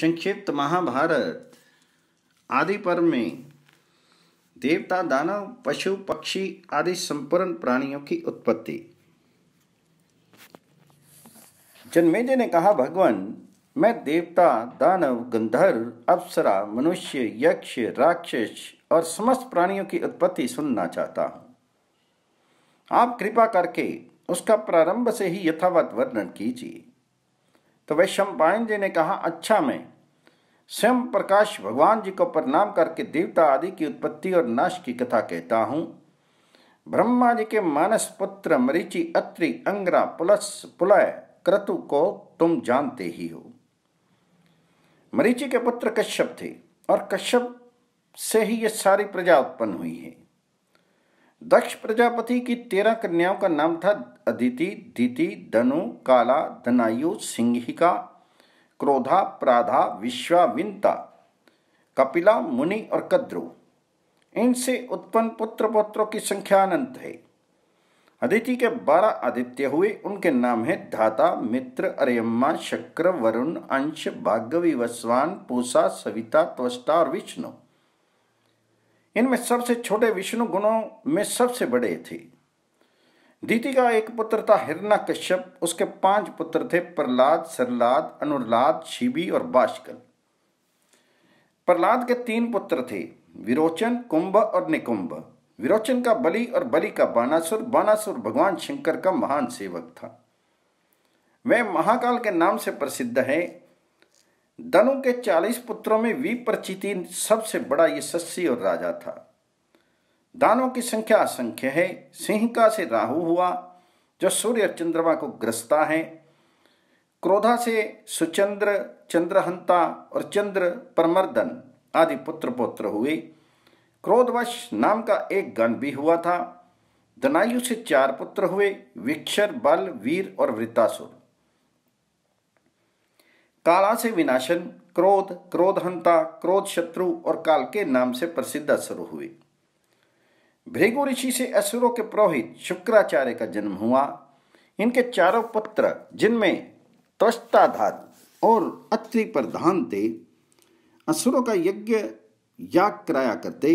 संक्षिप्त महाभारत आदि पर्व में देवता दानव पशु पक्षी आदि संपूर्ण प्राणियों की उत्पत्ति जन्मेजय ने कहा भगवान मैं देवता दानव गंधर्व अप्सरा मनुष्य यक्ष राक्षस और समस्त प्राणियों की उत्पत्ति सुनना चाहता हूं आप कृपा करके उसका प्रारंभ से ही यथावत वर्णन कीजिए तो वह पायन जी ने कहा अच्छा मैं स्वयं प्रकाश भगवान जी को प्रणाम करके देवता आदि की उत्पत्ति और नाश की कथा कहता हूँ ब्रह्मा जी के मानस पुत्र मरीचि अत्रि अंग्रा पुलस पुलय क्रतु को तुम जानते ही हो मरीचि के पुत्र कश्यप थे और कश्यप से ही ये सारी प्रजा उत्पन्न हुई है दक्ष प्रजापति की तेरह कन्याओं का नाम था अदिति दिति धनु काला धनायु सिंहिका क्रोधा प्राधा विश्वाविंता कपिला मुनि और कद्रु इनसे उत्पन्न पुत्र पुत्रों की संख्या अनंत है अदिति के बारह आदित्य हुए उनके नाम हैं धाता मित्र अरयम्मा शक्र वरुण अंश भाग्यवी वस्वान पूषा सविता त्वष्टा और विष्णु इनमें सबसे छोटे विष्णु गुणों में सबसे बड़े थे दीति का एक पुत्र था हिरणा कश्यप उसके पांच पुत्र थे प्रहलाद सरलाद अनुरलाद शिबी और बाष्कल प्रहलाद के तीन पुत्र थे विरोचन कुंभ और निकुंभ विरोचन का बलि और बलि का बानासुर बानासुर भगवान शंकर का महान सेवक था वह महाकाल के नाम से प्रसिद्ध है दनु के चालीस पुत्रों में विप्रचिति सबसे बड़ा यशस्वी और राजा था दानों की संख्या असंख्य है सिंहका से राहु हुआ जो सूर्य और चंद्रमा को ग्रस्ता है क्रोधा से सुचंद्र चंद्रहंता और चंद्र परमर्दन आदि पुत्र पुत्र हुए क्रोधवश नाम का एक गण भी हुआ था दनायु से चार पुत्र हुए विक्षर बल वीर और वृतासुर काला से विनाशन क्रोध क्रोधहंता क्रोध शत्रु और काल के नाम से प्रसिद्ध असुर हुए भृगु ऋषि से असुरों के पुरोहित शुक्राचार्य का जन्म हुआ इनके चारों पुत्र जिनमें त्वस्ताधात और अत्रि प्रधान थे असुरों का यज्ञ याग कराया करते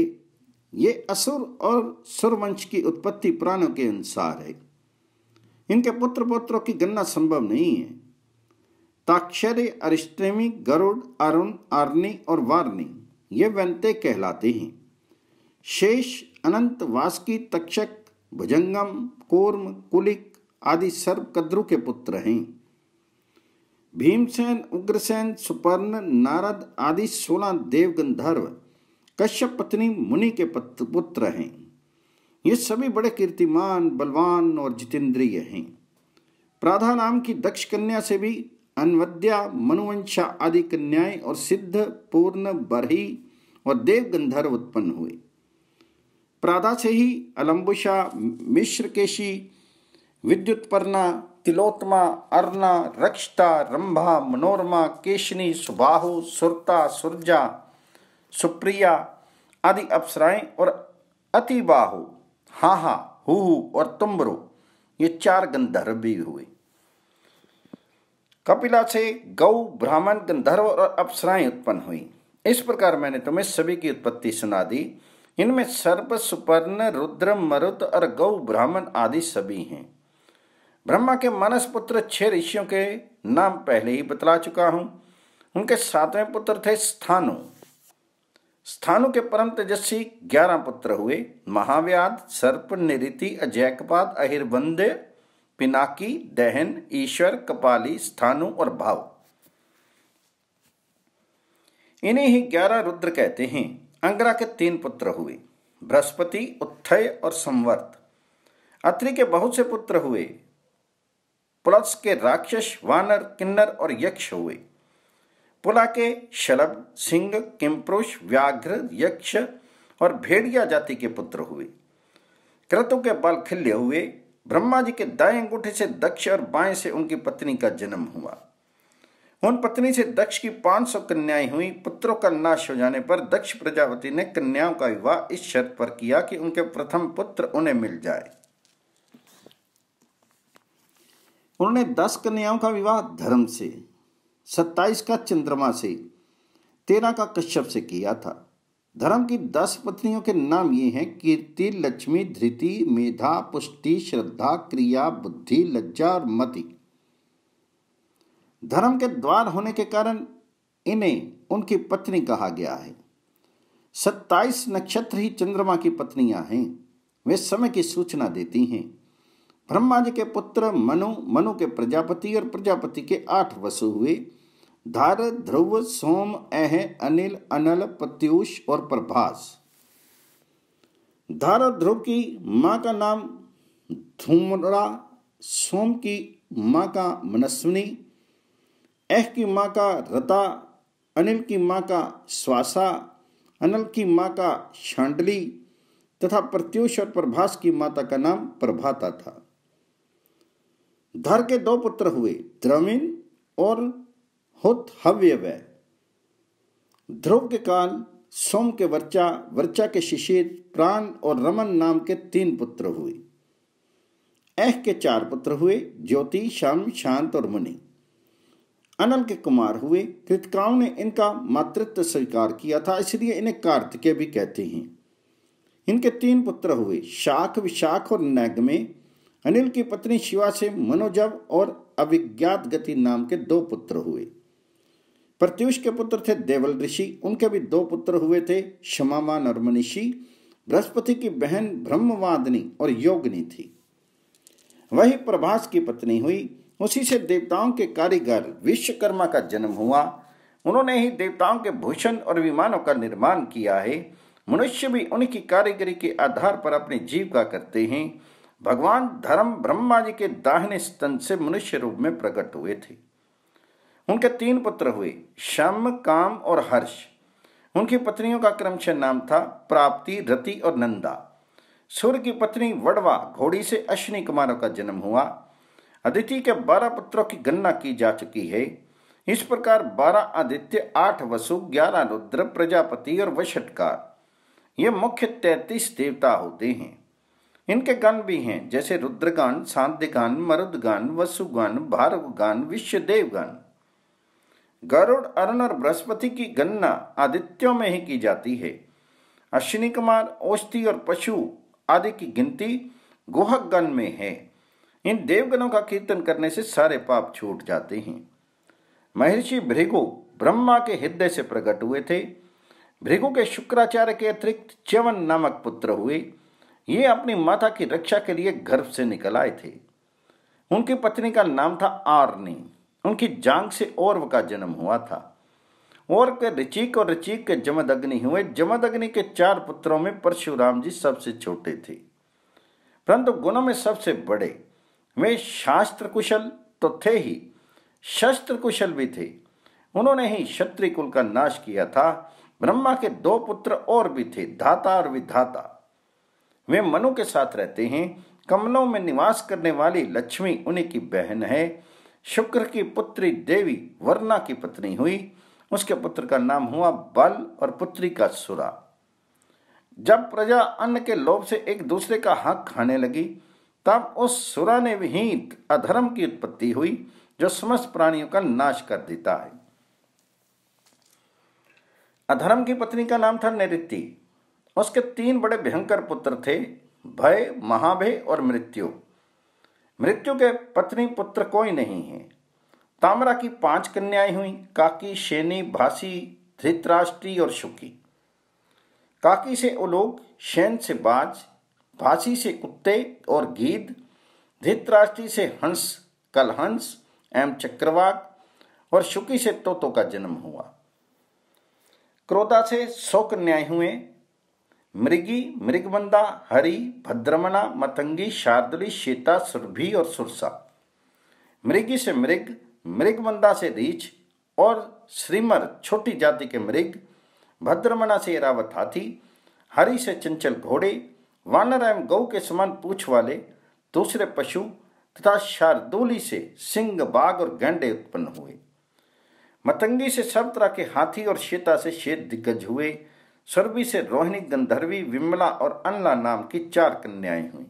ये असुर और सुरवंश की उत्पत्ति पुराणों के अनुसार है इनके पुत्र पुत्रों की गणना संभव नहीं है ताक्षर्य अरिष्टमी गरुड़ अरुण अर्णी और वार्णी ये वंते कहलाते हैं शेष अनंत वासकी तक्षक भुजंगम कोर्म कुलिक आदि सर्व कद्रु के पुत्र हैं भीमसेन उग्रसेन सुपर्ण नारद आदि सोलह देवगंधर्व कश्यप पत्नी मुनि के पुत्र हैं ये सभी बड़े कीर्तिमान बलवान और जितेंद्रिय हैं प्राधा नाम की दक्ष कन्या से भी अनवद्या मनुवंशा आदि कन्याय और सिद्ध पूर्ण बरही और देव गंधर्व उत्पन्न हुए प्रादा से ही मिश्र केशी विद्युत्पर्णा तिलोत्मा अर्णा रक्षता रंभा मनोरमा केशनी सुबाहु सुरता सुरजा सुप्रिया आदि अप्सराएं और अतिबाहु हाहा हु और तुम्बरो ये चार गंधर्व भी हुए कपिला से गौ ब्राह्मण गंधर्व और अप्सराएं उत्पन्न हुई इस प्रकार मैंने तुम्हें सभी की उत्पत्ति सुना दी इनमें सर्प सुपर्ण रुद्र मरुत और गौ ब्राह्मण आदि सभी हैं ब्रह्मा के मानस पुत्र छह ऋषियों के नाम पहले ही बतला चुका हूं उनके सातवें पुत्र थे स्थानु स्थानु के परम तेजस्वी ग्यारह पुत्र हुए महाव्याध सर्प निरिति अजैकपाद अहिर्बंदे पिनाकी दहन ईश्वर कपाली स्थानु और भाव इन्हें ही ग्यारह रुद्र कहते हैं अंग्रा के तीन पुत्र हुए बृहस्पति उत्थय और संवर्त अत्रि के बहुत से पुत्र हुए पुलस के राक्षस वानर किन्नर और यक्ष हुए पुला के शलभ सिंह किमपुरुष व्याघ्र यक्ष और भेड़िया जाति के पुत्र हुए क्रतु के बल खिल्य हुए ब्रह्मा जी के दाएं अंगूठे से दक्ष और बाएं से उनकी पत्नी का जन्म हुआ उन पत्नी से दक्ष की 500 कन्याएं हुई पुत्रों का नाश हो जाने पर दक्ष प्रजापति ने कन्याओं का विवाह इस शर्त पर किया कि उनके प्रथम पुत्र उन्हें मिल जाए उन्होंने दस कन्याओं का विवाह धर्म से सत्ताईस का चंद्रमा से तेरह का कश्यप से किया था धर्म की दस पत्नियों के नाम ये हैं कीर्ति लक्ष्मी धृति मेधा पुष्टि श्रद्धा क्रिया बुद्धि लज्जा और मति धर्म के द्वार होने के कारण इन्हें उनकी पत्नी कहा गया है सत्ताईस नक्षत्र ही चंद्रमा की पत्नियां हैं वे समय की सूचना देती हैं ब्रह्मा जी के पुत्र मनु मनु के प्रजापति और प्रजापति के आठ वसु हुए धार ध्रुव सोम अह अनिल अनल प्रत्युष और प्रभास धार ध्रुव की माँ का नाम धूमरा सोम की मां का मनस्विनी एह की मां का रता अनिल की मां का स्वासा अनल की मां का शांडली तथा प्रत्युष और प्रभास की माता का नाम प्रभाता था धर के दो पुत्र हुए द्रविण और हुत हव्य व ध्रुव के काल सोम के वर्चा वर्चा के शिशिर प्राण और रमन नाम के तीन पुत्र हुए ऐह के चार पुत्र हुए ज्योति शम शांत और मुनि अनल के कुमार हुए कृतकाओं ने इनका मातृत्व स्वीकार किया था इसलिए इन्हें कार्तिकेय भी कहते हैं इनके तीन पुत्र हुए शाख विशाख और नैग में अनिल की पत्नी शिवा से मनोजव और अविज्ञात गति नाम के दो पुत्र हुए प्रत्युष के पुत्र थे देवल ऋषि उनके भी दो पुत्र हुए थे क्षमामान और मनीषी बृहस्पति की बहन ब्रह्मवादिनी और योगिनी थी वही प्रभास की पत्नी हुई उसी से देवताओं के कारीगर विश्वकर्मा का जन्म हुआ उन्होंने ही देवताओं के भूषण और विमानों का निर्माण किया है मनुष्य भी उनकी कारीगरी के आधार पर अपनी का करते हैं भगवान धर्म ब्रह्मा जी के दाहिने स्तन से मनुष्य रूप में प्रकट हुए थे उनके तीन पुत्र हुए शम काम और हर्ष उनकी पत्नियों का क्रमशः नाम था प्राप्ति रति और नंदा सूर्य की पत्नी वडवा घोड़ी से अश्विनी कुमारों का जन्म हुआ अदिति के बारह पुत्रों की गणना की जा चुकी है इस प्रकार बारह आदित्य आठ वसु ग्यारह रुद्र प्रजापति और वशटकार ये मुख्य तैतीस देवता होते हैं इनके गण भी हैं जैसे रुद्रगान शांतिगान मरुदगान वसुगान भारवगान विश्वदेवगान गरुड़ अरुण और बृहस्पति की गणना आदित्यों में ही की जाती है अश्विनी कुमार औष्टि और पशु आदि की गिनती गुहक गण में है इन देवगणों का कीर्तन करने से सारे पाप छूट जाते हैं महर्षि भृगु ब्रह्मा के हृदय से प्रकट हुए थे भृगु के शुक्राचार्य के अतिरिक्त च्यवन नामक पुत्र हुए ये अपनी माता की रक्षा के लिए गर्भ से निकल आए थे उनकी पत्नी का नाम था आरनी उनकी जांग से औरव का जन्म हुआ था और के ऋचिक और ऋचिक के जमदग्नि हुए जमदग्नि के चार पुत्रों में परशुराम जी सबसे छोटे थे परंतु गुणों में सबसे बड़े वे शास्त्र कुशल तो थे ही शस्त्र कुशल भी थे उन्होंने ही क्षत्रिकुल का नाश किया था ब्रह्मा के दो पुत्र और भी थे धाता और विधाता वे मनु के साथ रहते हैं कमलों में निवास करने वाली लक्ष्मी उन्हीं की बहन है शुक्र की पुत्री देवी वर्णा की पत्नी हुई उसके पुत्र का नाम हुआ बल और पुत्री का सुरा जब प्रजा अन्न के लोभ से एक दूसरे का हक खाने लगी तब उस सुरा ने विहीन अधर्म की उत्पत्ति हुई जो समस्त प्राणियों का नाश कर देता है अधर्म की पत्नी का नाम था नृत्य उसके तीन बड़े भयंकर पुत्र थे भय महाभय और मृत्यु मृत्यु के पत्नी पुत्र कोई नहीं है ताम्रा की पांच कन्याएं हुई काकी शेनी भासी धृतराष्ट्री और शुकी काकी से उलोक शैन से बाज भासी से कुत्ते और गीद धृतराष्ट्री से हंस कलहंस एम चक्रवात और शुकी से तोतों का जन्म हुआ क्रोधा से सौ कन्याएं हुए मृगी मृगबंदा हरि भद्रमणा मतंगी शार्दली शीता सुरभि और सुरसा मृगी से मृग मृगबंदा से रीछ और श्रीमर छोटी जाति के मृग भद्रमणा से इरावत हाथी हरि से चंचल घोड़े वानर एवं गौ के समान पूछ वाले दूसरे पशु तथा शार्दूली से सिंह बाघ और गेंडे उत्पन्न हुए मतंगी से सब तरह के हाथी और शेता से शेत दिग्गज हुए सर्वी से रोहिणी गंधर्वी विमला और अनला नाम की चार कन्याएं हुई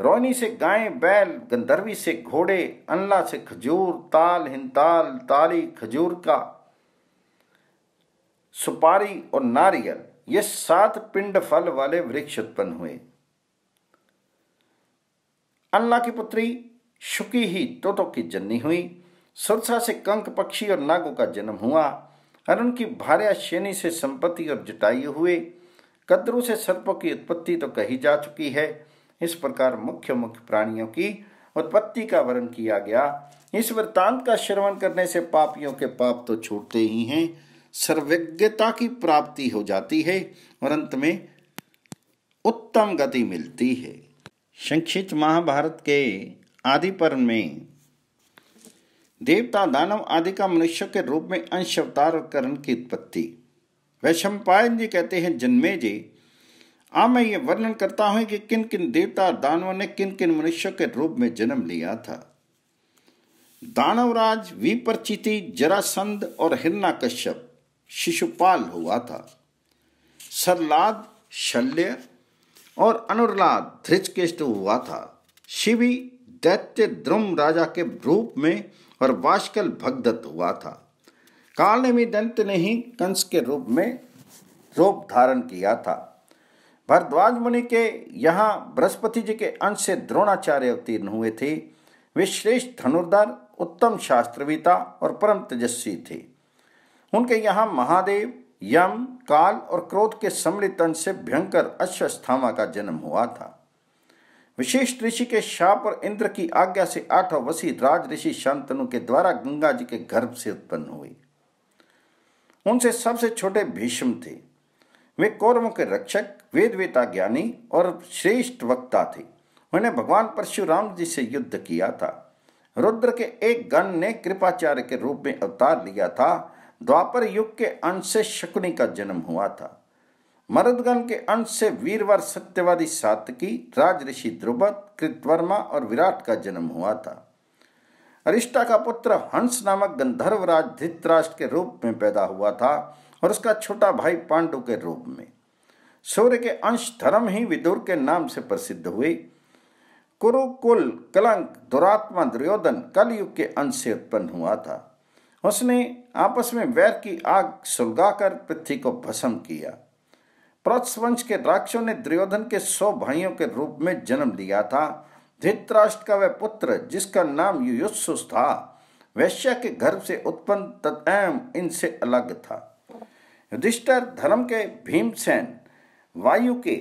रोहिणी से गायें बैल गंधर्वी से घोड़े अनला से खजूर ताल हिंताल ताली खजूर का सुपारी और नारियल ये सात पिंड फल वाले वृक्ष उत्पन्न हुए अन्ना की पुत्री शुकी ही तोतों की जन्नी हुई सुरसा से कंक पक्षी और नागों का जन्म हुआ अरुण उनकी भार्या शेनी से संपत्ति और जुटाई हुए कद्रु से सर्पों की उत्पत्ति तो कही जा चुकी है इस प्रकार मुख्य मुख्य प्राणियों की उत्पत्ति का वर्णन किया गया इस वृत्तांत का श्रवण करने से पापियों के पाप तो छूटते ही हैं सर्वज्ञता की प्राप्ति हो जाती है और अंत में उत्तम गति मिलती है संक्षिप्त महाभारत के आदि पर्व में देवता दानव आदि का मनुष्य के रूप में अंश अवतार करण की उत्पत्ति वैशम पायन जी कहते हैं जन्मे जी आ हाँ, मैं ये वर्णन करता हूं कि किन किन देवता दानवों ने किन किन मनुष्यों के रूप में जन्म लिया था दानवराज विपरचिति जरासंद और हिरना कश्यप शिशुपाल हुआ था सरलाद शल्य और अनुरलाद धृजकेष्ट हुआ था शिवी दैत्य द्रुम राजा के रूप में परवाशकल भगदत्त हुआ था काल ने भी दंत ने ही कंस के रूप में रूप धारण किया था भरद्वाज मुनि के यहाँ बृहस्पति जी के अंश से द्रोणाचार्य अवतीर्ण हुए थे वे श्रेष्ठ धनुर्धर उत्तम शास्त्रविता और परम तेजस्वी थे उनके यहाँ महादेव यम काल और क्रोध के सम्मिलित अंश से भयंकर अश्वस्थामा का जन्म हुआ था विशिष्ट ऋषि के शाप और इंद्र की आज्ञा से आठ वसी राज ऋषि शांतनु के द्वारा गंगा जी के गर्भ से उत्पन्न हुई उनसे सबसे छोटे भीष्म थे वे कौरवों के रक्षक वेदवेता ज्ञानी और श्रेष्ठ वक्ता थे उन्हें भगवान परशुराम जी से युद्ध किया था रुद्र के एक गण ने कृपाचार्य के रूप में अवतार लिया था द्वापर युग के अंश से शकुनी का जन्म हुआ था मरदगन के अंश से वीरवर सत्यवादी सातकी राजऋषि ध्रुव कृतवर्मा और विराट का जन्म हुआ था अरिष्टा का पुत्र हंस नामक राज धृतराष्ट्र के रूप में पैदा हुआ था और उसका छोटा भाई पांडु के रूप में सूर्य के अंश धर्म ही विदुर के नाम से प्रसिद्ध हुए कुरुकुल कलंक दुरात्मा दुर्योधन कलयुग के अंश से उत्पन्न हुआ था उसने आपस में वैर की आग सुलगाकर पृथ्वी को भस्म किया प्रत्स के द्राक्षों ने दुर्योधन के सौ भाइयों के रूप में जन्म लिया था धृतराष्ट्र का वह पुत्र जिसका नाम युयुत्सुस था वैश्य के गर्भ से उत्पन्न तत्म इनसे अलग था युधिष्ठर धर्म के भीमसेन वायु के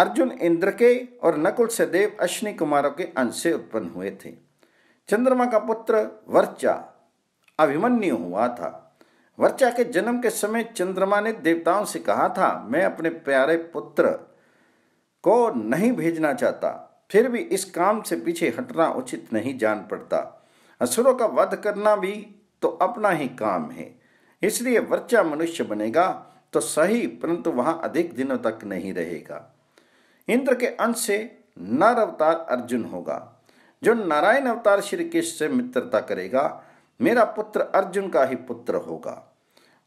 अर्जुन इंद्र के और नकुल देव अश्विनी कुमारों के अंश से उत्पन्न हुए थे चंद्रमा का पुत्र वर्चा अभिमन्यु हुआ था वर्चा के जन्म के समय चंद्रमा ने देवताओं से कहा था मैं अपने प्यारे पुत्र को नहीं भेजना चाहता फिर भी इस काम से पीछे हटना उचित नहीं जान पड़ता असुरों का वध करना भी तो अपना ही काम है इसलिए वर्चा मनुष्य बनेगा तो सही परंतु वहां अधिक दिनों तक नहीं रहेगा इंद्र के अंश से नर अवतार अर्जुन होगा जो नारायण अवतार श्री कृष्ण से मित्रता करेगा मेरा पुत्र अर्जुन का ही पुत्र होगा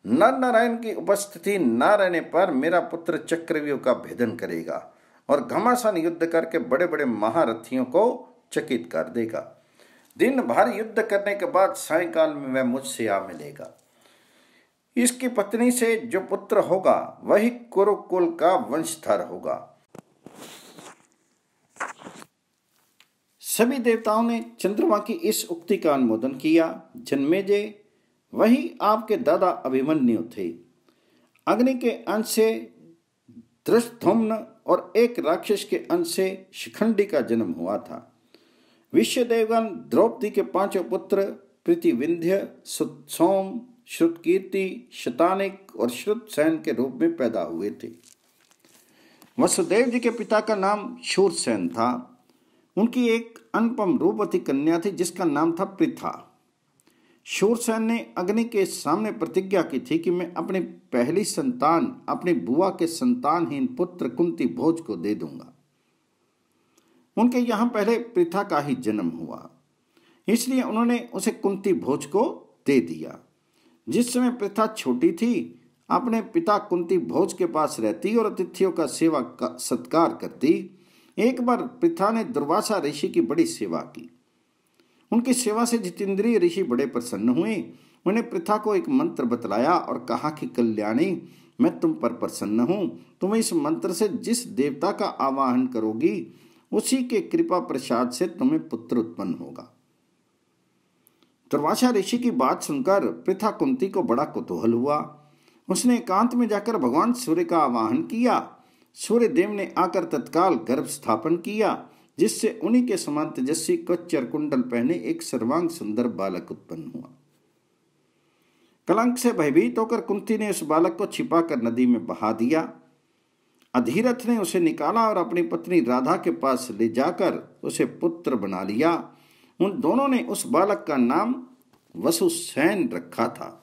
नर नारायण की उपस्थिति न रहने पर मेरा पुत्र चक्रव्यूह का भेदन करेगा और घमासान युद्ध करके बड़े बड़े महारथियों को चकित कर देगा दिन भर युद्ध करने के बाद सायकाल में वह मुझसे आ मिलेगा इसकी पत्नी से जो पुत्र होगा वही कुरुकुल का वंशधर होगा सभी देवताओं ने चंद्रमा की इस उक्ति का अनुमोदन किया जन्मेजे वही आपके दादा अभिमन्यु थे अग्नि के अंश से धृष्टुम्न और एक राक्षस के अंश से शिखंडी का जन्म हुआ था विश्व देवगन द्रौपदी के पांचों पुत्र प्रीतिविंध्य सुम श्रुतकीर्ति शतानिक और श्रुतसेन के रूप में पैदा हुए थे वसुदेव जी के पिता का नाम शूरसेन था उनकी एक अनुपम रूपवती कन्या थी जिसका नाम था पृथा शोरसैन ने अग्नि के सामने प्रतिज्ञा की थी कि मैं अपनी पहली संतान अपनी बुआ के संतानहीन पुत्र कुंती भोज को दे दूंगा उनके यहां पहले प्रथा का ही जन्म हुआ इसलिए उन्होंने उसे कुंती भोज को दे दिया जिस समय प्रथा छोटी थी अपने पिता कुंती भोज के पास रहती और अतिथियों का सेवा का सत्कार करती एक बार प्रथा ने दुर्वासा ऋषि की बड़ी सेवा की उनकी सेवा से जितेंद्रीय ऋषि बड़े प्रसन्न हुए उन्हें प्रथा को एक मंत्र बतलाया और कहा कि कल्याणी मैं तुम पर प्रसन्न हूँ तुम इस मंत्र से जिस देवता का आवाहन करोगी उसी के कृपा प्रसाद से तुम्हें पुत्र उत्पन्न होगा दुर्वाशा ऋषि की बात सुनकर प्रथा कुंती को बड़ा कुतूहल हुआ उसने एकांत में जाकर भगवान सूर्य का आवाहन किया सूर्य देव ने आकर तत्काल गर्भ स्थापन किया जिससे उन्हीं के समान तेजस्वी कच्चर कुंडल पहने एक सर्वांग सुंदर बालक उत्पन्न हुआ कलंक से भयभीत होकर कुंती ने उस बालक को छिपाकर नदी में बहा दिया अधीरथ ने उसे निकाला और अपनी पत्नी राधा के पास ले जाकर उसे पुत्र बना लिया उन दोनों ने उस बालक का नाम वसुसैन रखा था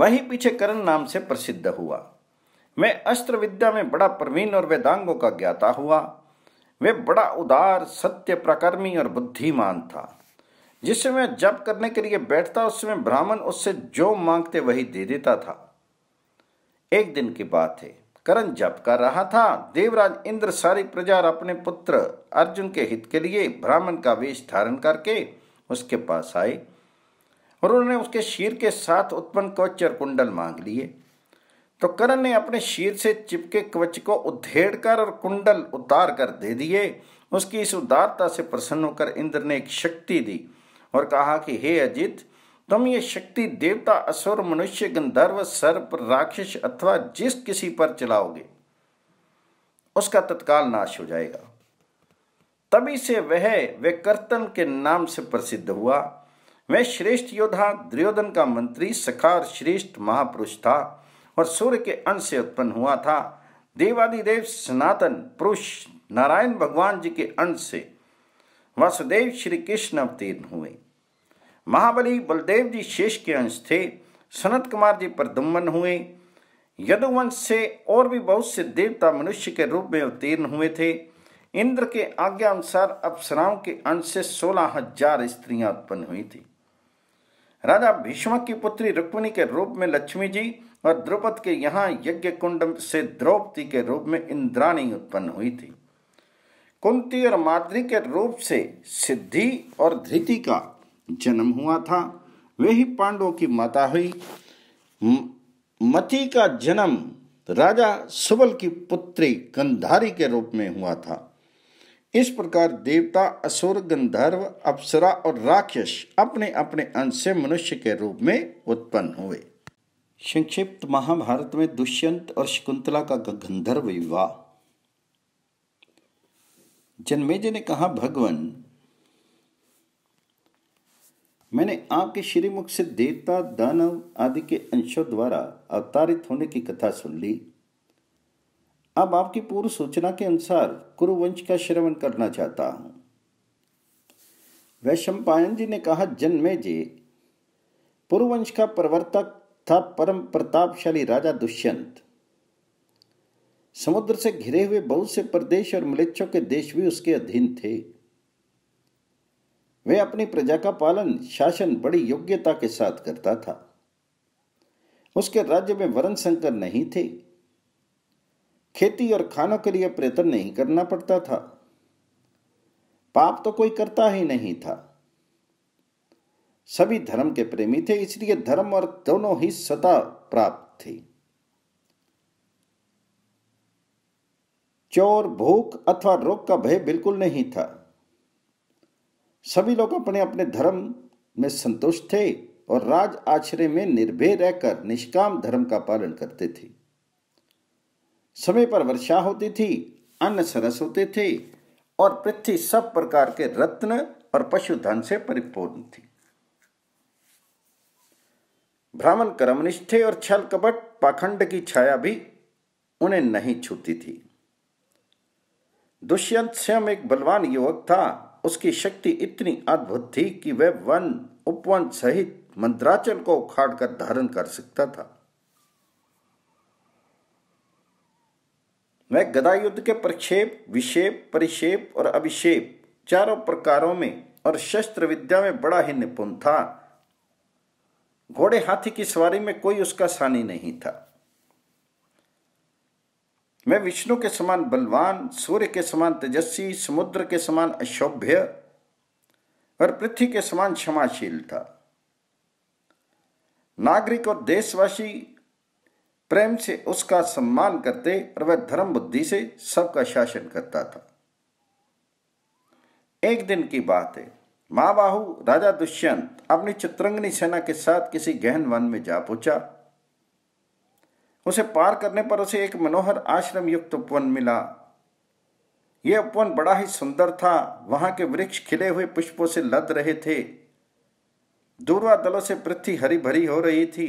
वही पीछे करण नाम से प्रसिद्ध हुआ मैं अस्त्र विद्या में बड़ा प्रवीण और वेदांगों का ज्ञाता हुआ वे बड़ा उदार सत्य प्रकर्मी और बुद्धिमान था जिस समय जप करने के लिए बैठता उस समय ब्राह्मण उससे जो मांगते वही दे देता था एक दिन की बात है करण जप कर रहा था देवराज इंद्र सारी प्रजा अपने पुत्र अर्जुन के हित के लिए ब्राह्मण का वेश धारण करके उसके पास आए और उन्होंने उसके शीर के साथ उत्पन्न कवच और कुंडल मांग लिए तो करण ने अपने शीर से चिपके कवच को कर और कुंडल उतार कर दे दिए उसकी इस उदारता से प्रसन्न होकर इंद्र ने एक शक्ति दी और कहा कि हे अजित तुम ये शक्ति देवता असुर मनुष्य गंधर्व सर्प राक्षस अथवा जिस किसी पर चलाओगे उसका तत्काल नाश हो जाएगा तभी से वह कर्तन के नाम से प्रसिद्ध हुआ वह श्रेष्ठ योद्धा दुर्योधन का मंत्री सखार श्रेष्ठ महापुरुष था और सूर्य के अंश से उत्पन्न हुआ था देवादिदेव सनातन पुरुष नारायण भगवान जी के अंश से वसुदेव श्री कृष्ण अवतीर्ण हुए महाबली बलदेव जी शेष के अंश थे सनत कुमार जी प्रदुम्बन हुए यदुवंश से और भी बहुत से देवता मनुष्य के रूप में अवतीर्ण हुए थे इंद्र के आज्ञा अनुसार अप्सराओं के अंश से सोलह हजार स्त्रियां उत्पन्न हुई थी राजा भीष्म की पुत्री रुक्मिणी के रूप में लक्ष्मी जी और द्रौपद के यहाँ यज्ञ कुंड से द्रौपदी के रूप में इंद्राणी उत्पन्न हुई थी कुंती और माद्री के रूप से सिद्धि और धृति का जन्म हुआ था वे ही पांडवों की माता हुई मती का जन्म राजा सुबल की पुत्री गंधारी के रूप में हुआ था इस प्रकार देवता असुर गंधर्व अप्सरा और राक्षस अपने अपने अंश से मनुष्य के रूप में उत्पन्न हुए संक्षिप्त महाभारत में दुष्यंत और शकुंतला का गंधर्व विवाह जनमेजे ने कहा भगवान मैंने आपके श्रीमुख से देवता दानव आदि के अंशों द्वारा अवतारित होने की कथा सुन ली अब आपकी पूर्व सूचना के अनुसार कुरुवंश का श्रवण करना चाहता हूं वैशंपायन जी ने कहा जन्मे जे पुरुवंश का प्रवर्तक था परम प्रतापशाली राजा दुष्यंत समुद्र से घिरे हुए बहुत से प्रदेश और मलेच्छों के देश भी उसके अधीन थे वह अपनी प्रजा का पालन शासन बड़ी योग्यता के साथ करता था उसके राज्य में वरण संकर नहीं थे खेती और खानों के लिए प्रयत्न नहीं करना पड़ता था पाप तो कोई करता ही नहीं था सभी धर्म के प्रेमी थे इसलिए धर्म और दोनों ही सता प्राप्त थी चोर भूख अथवा रोग का भय बिल्कुल नहीं था सभी लोग अपने अपने धर्म में संतुष्ट थे और राज आश्रय में निर्भय रहकर निष्काम धर्म का पालन करते थे समय पर वर्षा होती थी अन्न सरस होते थे और पृथ्वी सब प्रकार के रत्न और पशुधन से परिपूर्ण थी भ्रमण कर्मनिष्ठे और छल कपट पाखंड की छाया भी उन्हें नहीं छूती थी दुष्यंत स्वयं एक बलवान युवक था उसकी शक्ति इतनी अद्भुत थी कि वह वन उपवन सहित मंत्राचल को उखाड़ कर धारण कर सकता था वह गदा युद्ध के प्रक्षेप विषेप परिक्षेप और अभिषेप चारों प्रकारों में और शस्त्र विद्या में बड़ा ही निपुण था घोड़े हाथी की सवारी में कोई उसका सानी नहीं था मैं विष्णु के समान बलवान सूर्य के समान तेजस्वी समुद्र के समान अशोभ्य और पृथ्वी के समान क्षमाशील था नागरिक और देशवासी प्रेम से उसका सम्मान करते और वह धर्म बुद्धि से सबका शासन करता था एक दिन की बात है माँ बाहू राजा दुष्यंत अपनी चित्रंगनी सेना के साथ किसी गहन वन में जा पहुंचा उसे पार करने पर उसे एक मनोहर आश्रम युक्त उपवन मिला यह उपवन बड़ा ही सुंदर था वहां के वृक्ष खिले हुए पुष्पों से लद रहे थे दूरवा दलों से पृथ्वी हरी भरी हो रही थी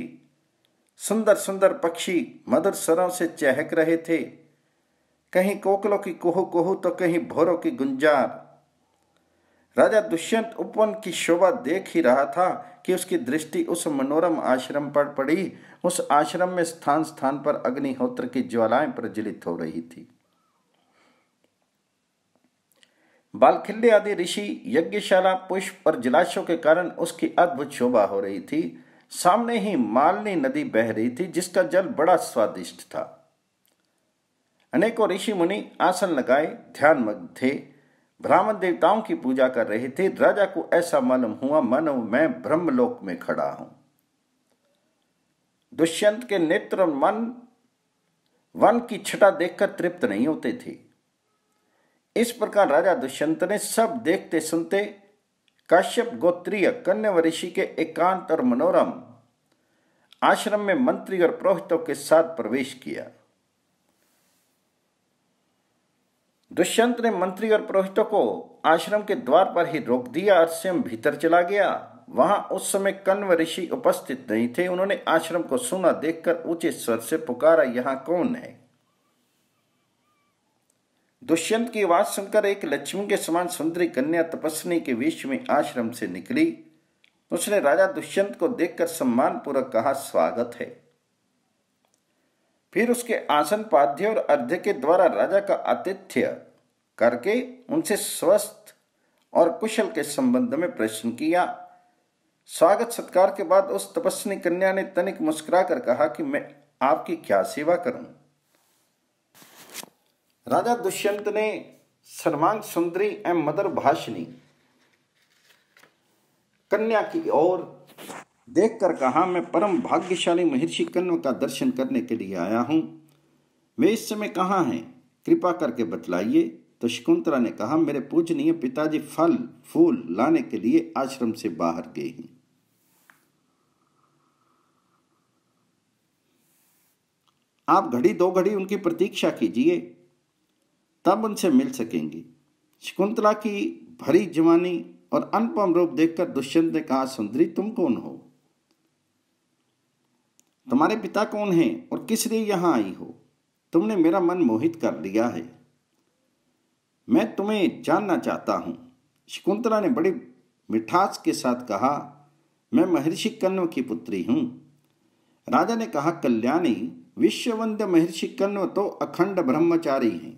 सुंदर सुंदर पक्षी मधुर सरों से चहक रहे थे कहीं कोकलों की कोहू कोहू तो कहीं भोरों की गुंजार राजा दुष्यंत उपवन की शोभा देख ही रहा था कि उसकी दृष्टि उस मनोरम आश्रम पर पड़ी उस आश्रम में स्थान स्थान पर अग्निहोत्र की ज्वालाएं प्रज्वलित हो रही थी बालखिल्ले आदि ऋषि यज्ञशाला पुष्प और जलाशयों के कारण उसकी अद्भुत शोभा हो रही थी सामने ही मालनी नदी बह रही थी जिसका जल बड़ा स्वादिष्ट था अनेकों ऋषि मुनि आसन लगाए ध्यानमग्न थे ब्राह्मण देवताओं की पूजा कर रहे थे राजा को ऐसा मालूम हुआ मानो मैं ब्रह्मलोक में खड़ा हूं दुष्यंत के नेत्र मन वन की छटा देखकर तृप्त नहीं होते थे इस प्रकार राजा दुष्यंत ने सब देखते सुनते काश्यप गोत्रीय कन्या ऋषि के एकांत और मनोरम आश्रम में मंत्री और प्रोहितों के साथ प्रवेश किया दुष्यंत ने मंत्री और पुरोहितों को आश्रम के द्वार पर ही रोक दिया और स्वयं भीतर चला गया वहां उस समय कन्व ऋषि उपस्थित नहीं थे उन्होंने आश्रम को सुना देखकर ऊंचे स्वर से पुकारा यहां कौन है दुष्यंत की आवाज सुनकर एक लक्ष्मी के समान सुंदरी कन्या तपस्वी के विश्व में आश्रम से निकली उसने राजा दुष्यंत को देखकर सम्मानपूर्वक कहा स्वागत है फिर उसके आसन पाध्य और अर्ध्य के द्वारा राजा का आतिथ्य करके उनसे स्वस्थ और कुशल के संबंध में प्रश्न किया स्वागत सत्कार के बाद उस तपस्वी कन्या ने तनिक मुस्कुरा कर कहा कि मैं आपकी क्या सेवा करूं राजा दुष्यंत ने सर्वांग सुंदरी एवं मदर भाषणी कन्या की ओर देखकर कहा मैं परम भाग्यशाली महर्षि कन्व का दर्शन करने के लिए आया हूँ वे इस समय कहाँ हैं कृपा करके बतलाइए तो शकुंतला ने कहा मेरे पूजनीय पिताजी फल फूल लाने के लिए आश्रम से बाहर गए हैं आप घड़ी दो घड़ी उनकी प्रतीक्षा कीजिए तब उनसे मिल सकेंगी शकुंतला की भरी जवानी और अनुपम रूप देखकर दुष्यंत ने कहा सुंदरी तुम कौन हो तुम्हारे पिता कौन हैं और किस लिए यहाँ आई हो तुमने मेरा मन मोहित कर लिया है मैं तुम्हें जानना चाहता हूँ शकुंतला ने बड़ी मिठास के साथ कहा मैं महर्षि कन्व की पुत्री हूँ राजा ने कहा कल्याणी विश्ववंद महर्षि कन्व तो अखंड ब्रह्मचारी हैं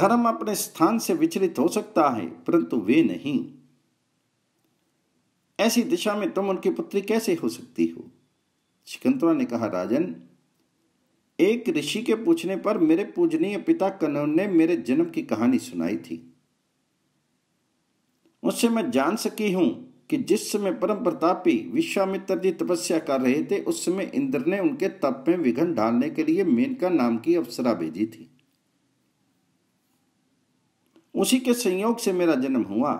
धर्म अपने स्थान से विचलित हो सकता है परंतु वे नहीं ऐसी दिशा में तुम उनकी पुत्री कैसे हो सकती हो शिकंतवा ने कहा राजन एक ऋषि के पूछने पर मेरे पूजनीय पिता कनौन ने मेरे जन्म की कहानी सुनाई थी उससे मैं जान सकी हूं कि जिस समय परम प्रतापी विश्वामित्र जी तपस्या कर रहे थे उस समय इंद्र ने उनके तप में विघन डालने के लिए मेनका नाम की अप्सरा भेजी थी उसी के संयोग से मेरा जन्म हुआ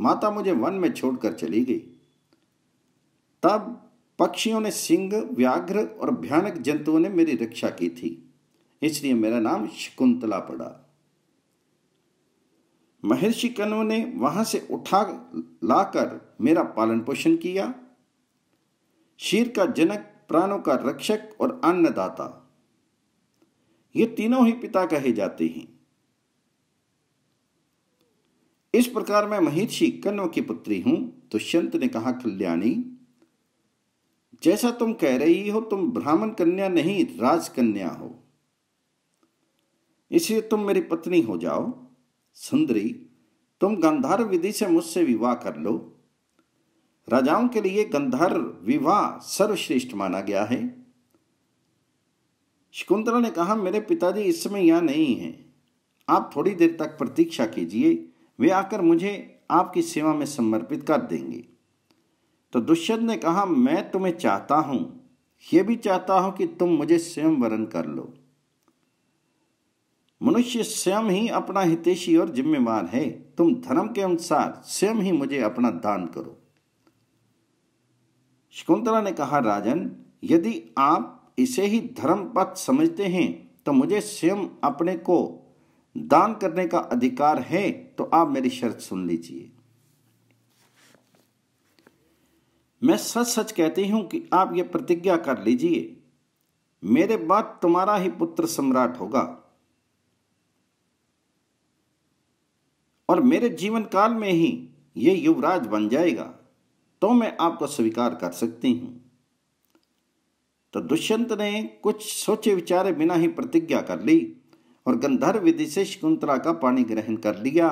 माता मुझे वन में छोड़कर चली गई तब पक्षियों ने सिंह व्याघ्र और भयानक जंतुओं ने मेरी रक्षा की थी इसलिए मेरा नाम शकुंतला पड़ा महर्षि कन्व ने वहां से उठा लाकर मेरा पालन पोषण किया शीर का जनक प्राणों का रक्षक और अन्नदाता ये तीनों ही पिता कहे जाते हैं इस प्रकार मैं महर्षि कन्व की पुत्री हूं तो शंत ने कहा कल्याणी जैसा तुम कह रही हो तुम ब्राह्मण कन्या नहीं राजकन्या हो इसलिए तुम मेरी पत्नी हो जाओ सुंदरी तुम गंधर्व विधि से मुझसे विवाह कर लो राजाओं के लिए गंधर्व विवाह सर्वश्रेष्ठ माना गया है शकुंतला ने कहा मेरे पिताजी इस समय यहां नहीं हैं आप थोड़ी देर तक प्रतीक्षा कीजिए वे आकर मुझे आपकी सेवा में समर्पित कर देंगे तो दुष्यंत ने कहा मैं तुम्हें चाहता हूं यह भी चाहता हूं कि तुम मुझे स्वयं वरण कर लो मनुष्य स्वयं ही अपना हितेशी और जिम्मेवार है तुम धर्म के अनुसार स्वयं ही मुझे अपना दान करो शकुंतला ने कहा राजन यदि आप इसे ही धर्म पथ समझते हैं तो मुझे स्वयं अपने को दान करने का अधिकार है तो आप मेरी शर्त सुन लीजिए मैं सच सच कहती हूं कि आप ये प्रतिज्ञा कर लीजिए मेरे बाद तुम्हारा ही पुत्र सम्राट होगा और मेरे जीवन काल में ही ये युवराज बन जाएगा तो मैं आपको स्वीकार कर सकती हूं तो दुष्यंत ने कुछ सोचे विचारे बिना ही प्रतिज्ञा कर ली और गंधर्व विधि से शकुंतला का पानी ग्रहण कर लिया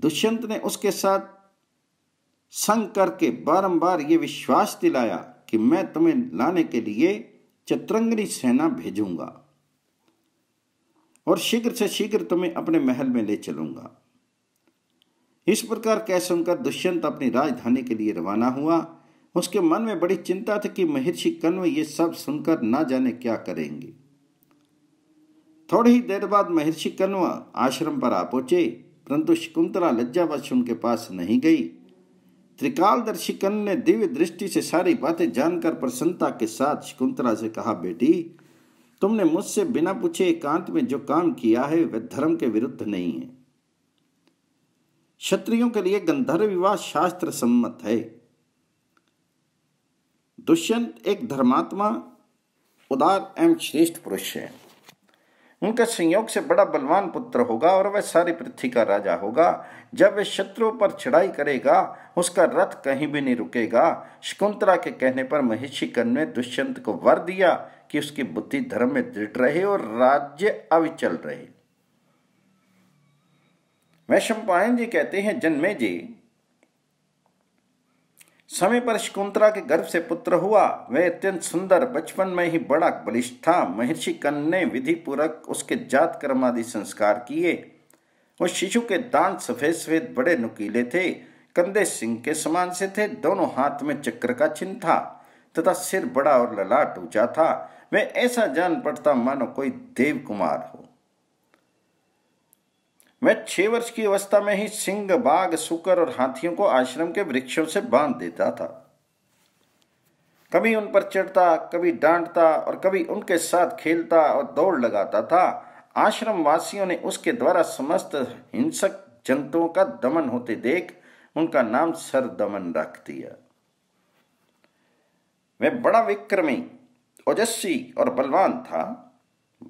दुष्यंत ने उसके साथ संग करके बारंबार ये विश्वास दिलाया कि मैं तुम्हें लाने के लिए चतरंगनी सेना भेजूंगा और शीघ्र से शीघ्र तुम्हें अपने महल में ले चलूंगा इस प्रकार कह सुनकर दुष्यंत अपनी राजधानी के लिए रवाना हुआ उसके मन में बड़ी चिंता थी कि महर्षि कन्व ये सब सुनकर ना जाने क्या करेंगे थोड़ी ही देर बाद महर्षि कन्व आश्रम पर आ पहुंचे परंतु शकुंतला लज्जावश उनके पास नहीं गई कन्न ने दिव्य दृष्टि से सारी बातें जानकर प्रसन्नता के साथ शकुंतला से कहा बेटी तुमने मुझसे बिना पूछे एकांत में जो काम किया है वह धर्म के विरुद्ध नहीं है क्षत्रियों के लिए गंधर्व विवाह शास्त्र सम्मत है दुष्यंत एक धर्मात्मा उदार एवं श्रेष्ठ पुरुष है उनका संयोग से बड़ा बलवान पुत्र होगा और वह सारी पृथ्वी का राजा होगा जब वह शत्रु पर चढ़ाई करेगा उसका रथ कहीं भी नहीं रुकेगा शकुंतला के कहने पर महिषी कर्ण ने दुष्यंत को वर दिया कि उसकी बुद्धि धर्म में दृढ़ रहे और राज्य अविचल रहे वैशंपायन जी कहते हैं जन्मे जी समय पर शकुंतला के गर्भ से पुत्र हुआ वह अत्यंत सुंदर बचपन में ही बड़ा बलिष्ठ था महर्षि कन्न ने विधि पूर्वक उसके जात कर्म आदि संस्कार किए उस शिशु के दांत सफेद सफेद बड़े नुकीले थे कंधे सिंह के समान से थे दोनों हाथ में चक्र का चिन्ह था तथा सिर बड़ा और ललाट ऊंचा था वह ऐसा जान पड़ता मानो कोई देव कुमार हो मैं छह वर्ष की अवस्था में ही सिंह बाघ सुकर और हाथियों को आश्रम के वृक्षों से बांध देता था कभी उन पर चढ़ता कभी डांटता और कभी उनके साथ खेलता और दौड़ लगाता था आश्रम वासियों ने उसके द्वारा समस्त हिंसक जंतुओं का दमन होते देख उनका नाम सर दमन रख दिया वह बड़ा विक्रमी ओजस्वी और बलवान था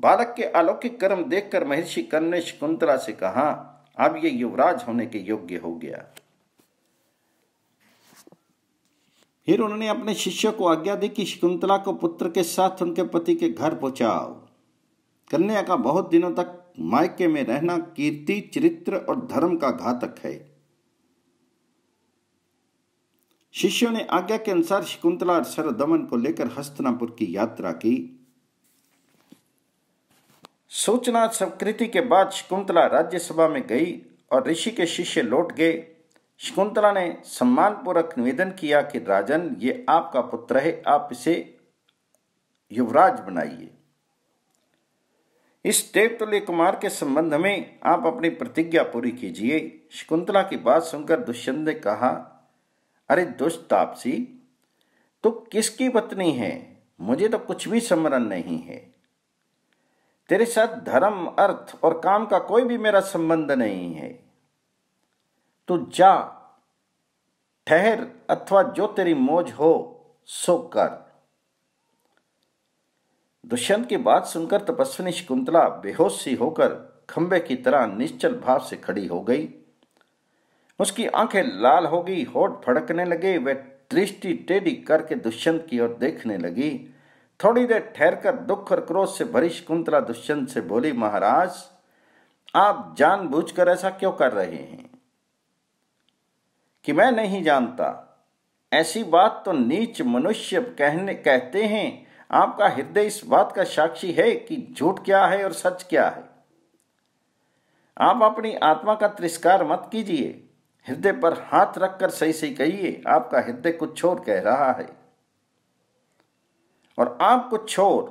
बालक के अलौकिक कर्म देखकर महर्षि कर्ण ने शकुंतला से कहा अब ये युवराज होने के योग्य हो गया फिर उन्होंने अपने शिष्य को आज्ञा दी कि शकुंतला को पुत्र के साथ उनके पति के घर पहुंचाओ कन्या का बहुत दिनों तक मायके में रहना कीर्ति चरित्र और धर्म का घातक है शिष्यों ने आज्ञा के अनुसार शकुंतला और सर्वदमन को लेकर हस्तनापुर की यात्रा की सूचना संकृति के बाद शकुंतला राज्यसभा में गई और ऋषि के शिष्य लौट गए शकुंतला ने सम्मानपूर्वक निवेदन किया कि राजन ये आपका पुत्र है आप इसे युवराज बनाइए इस देवतुल्य कुमार के संबंध में आप अपनी प्रतिज्ञा पूरी कीजिए शकुंतला की बात सुनकर दुष्यंत ने कहा अरे दुष्ट तापसी तो किसकी पत्नी है मुझे तो कुछ भी समरण नहीं है तेरे साथ धर्म अर्थ और काम का कोई भी मेरा संबंध नहीं है तू जा ठहर अथवा जो तेरी मौज हो सो कर दुष्यंत की बात सुनकर तपस्विनी शकुंतला बेहोश सी होकर खंबे की तरह निश्चल भाव से खड़ी हो गई उसकी आंखें लाल हो गई होठ फड़कने लगे वह दृष्टि टेढ़ी करके दुष्यंत की ओर देखने लगी थोड़ी देर ठहरकर दुख और क्रोध से भरी शकुंतला दुष्यंत से बोली महाराज आप जानबूझकर ऐसा क्यों कर रहे हैं कि मैं नहीं जानता ऐसी बात तो नीच मनुष्य कहने कहते हैं आपका हृदय इस बात का साक्षी है कि झूठ क्या है और सच क्या है आप अपनी आत्मा का तिरस्कार मत कीजिए हृदय पर हाथ रखकर सही सही कहिए आपका हृदय कुछ और कह रहा है और आपको छोड़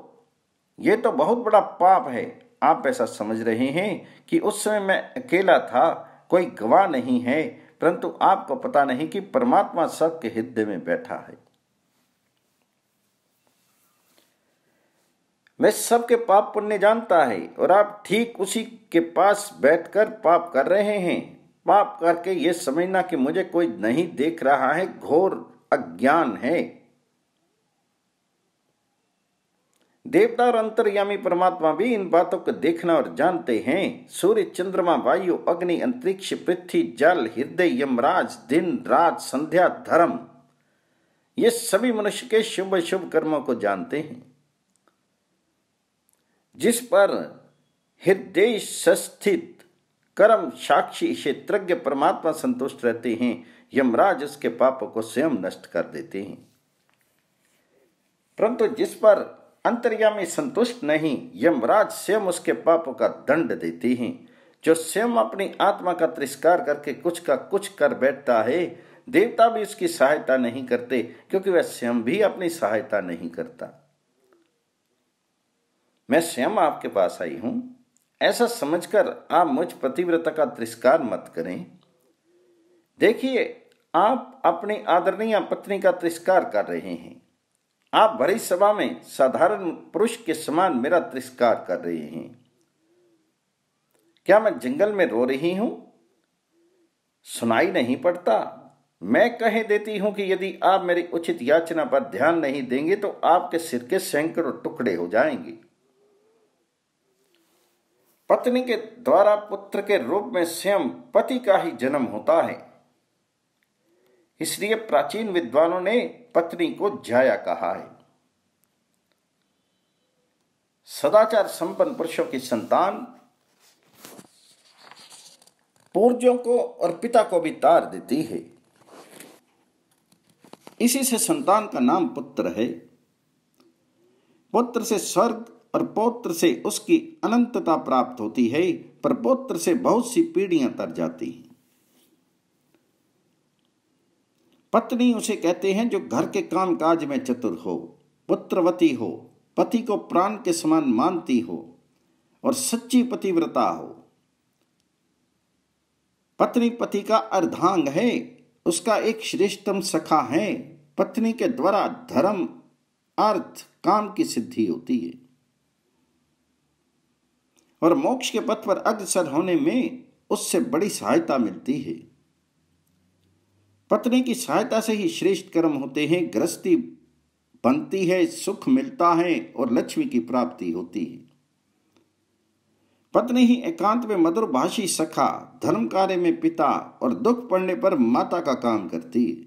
ये तो बहुत बड़ा पाप है आप ऐसा समझ रहे हैं कि उस समय मैं अकेला था कोई गवाह नहीं है परंतु आपको पता नहीं कि परमात्मा सबके हृदय में बैठा है वह सबके पाप पुण्य जानता है और आप ठीक उसी के पास बैठकर पाप कर रहे हैं पाप करके ये समझना कि मुझे कोई नहीं देख रहा है घोर अज्ञान है देवता और अंतर्यामी परमात्मा भी इन बातों को देखना और जानते हैं सूर्य चंद्रमा वायु अग्नि अंतरिक्ष पृथ्वी जल हृदय यमराज दिन रात संध्या धर्म ये सभी मनुष्य के शुभ शुभ कर्मों को जानते हैं जिस पर हृदय संस्थित कर्म साक्षी क्षेत्रज्ञ परमात्मा संतुष्ट रहते हैं यमराज उसके पापों को स्वयं नष्ट कर देते हैं परंतु जिस पर अंतर्यामी संतुष्ट नहीं यमराज स्वयं उसके पापों का दंड देती हैं जो स्वयं अपनी आत्मा का तिरस्कार करके कुछ का कुछ कर बैठता है देवता भी उसकी सहायता नहीं करते क्योंकि वह स्वयं भी अपनी सहायता नहीं करता मैं स्वयं आपके पास आई हूं ऐसा समझकर आप मुझ पतिव्रता का तिरस्कार मत करें देखिए आप अपनी आदरणीय पत्नी का तिरस्कार कर रहे हैं आप बड़ी सभा में साधारण पुरुष के समान मेरा तिरस्कार कर रहे हैं क्या मैं जंगल में रो रही हूं सुनाई नहीं पड़ता मैं कह देती हूं कि यदि आप मेरी उचित याचना पर ध्यान नहीं देंगे तो आपके सिर के सैकड़ों टुकड़े हो जाएंगे पत्नी के द्वारा पुत्र के रूप में स्वयं पति का ही जन्म होता है इसलिए प्राचीन विद्वानों ने पत्नी को जाया कहा है सदाचार संपन्न पुरुषों की संतान पूर्जों को और पिता को भी तार देती है इसी से संतान का नाम पुत्र है पुत्र से स्वर्ग और पौत्र से उसकी अनंतता प्राप्त होती है पर पौत्र से बहुत सी पीढ़ियां तर जाती हैं पत्नी उसे कहते हैं जो घर के काम काज में चतुर हो पुत्रवती हो पति को प्राण के समान मानती हो और सच्ची पतिव्रता हो पत्नी पति का अर्धांग है उसका एक श्रेष्ठतम सखा है पत्नी के द्वारा धर्म अर्थ काम की सिद्धि होती है और मोक्ष के पथ पर अग्रसर होने में उससे बड़ी सहायता मिलती है पत्नी की सहायता से ही श्रेष्ठ कर्म होते हैं ग्रस्ती बनती है सुख मिलता है और लक्ष्मी की प्राप्ति होती है पत्नी ही एकांत में मधुर भाषी सखा धर्म कार्य में पिता और दुख पड़ने पर माता का काम करती है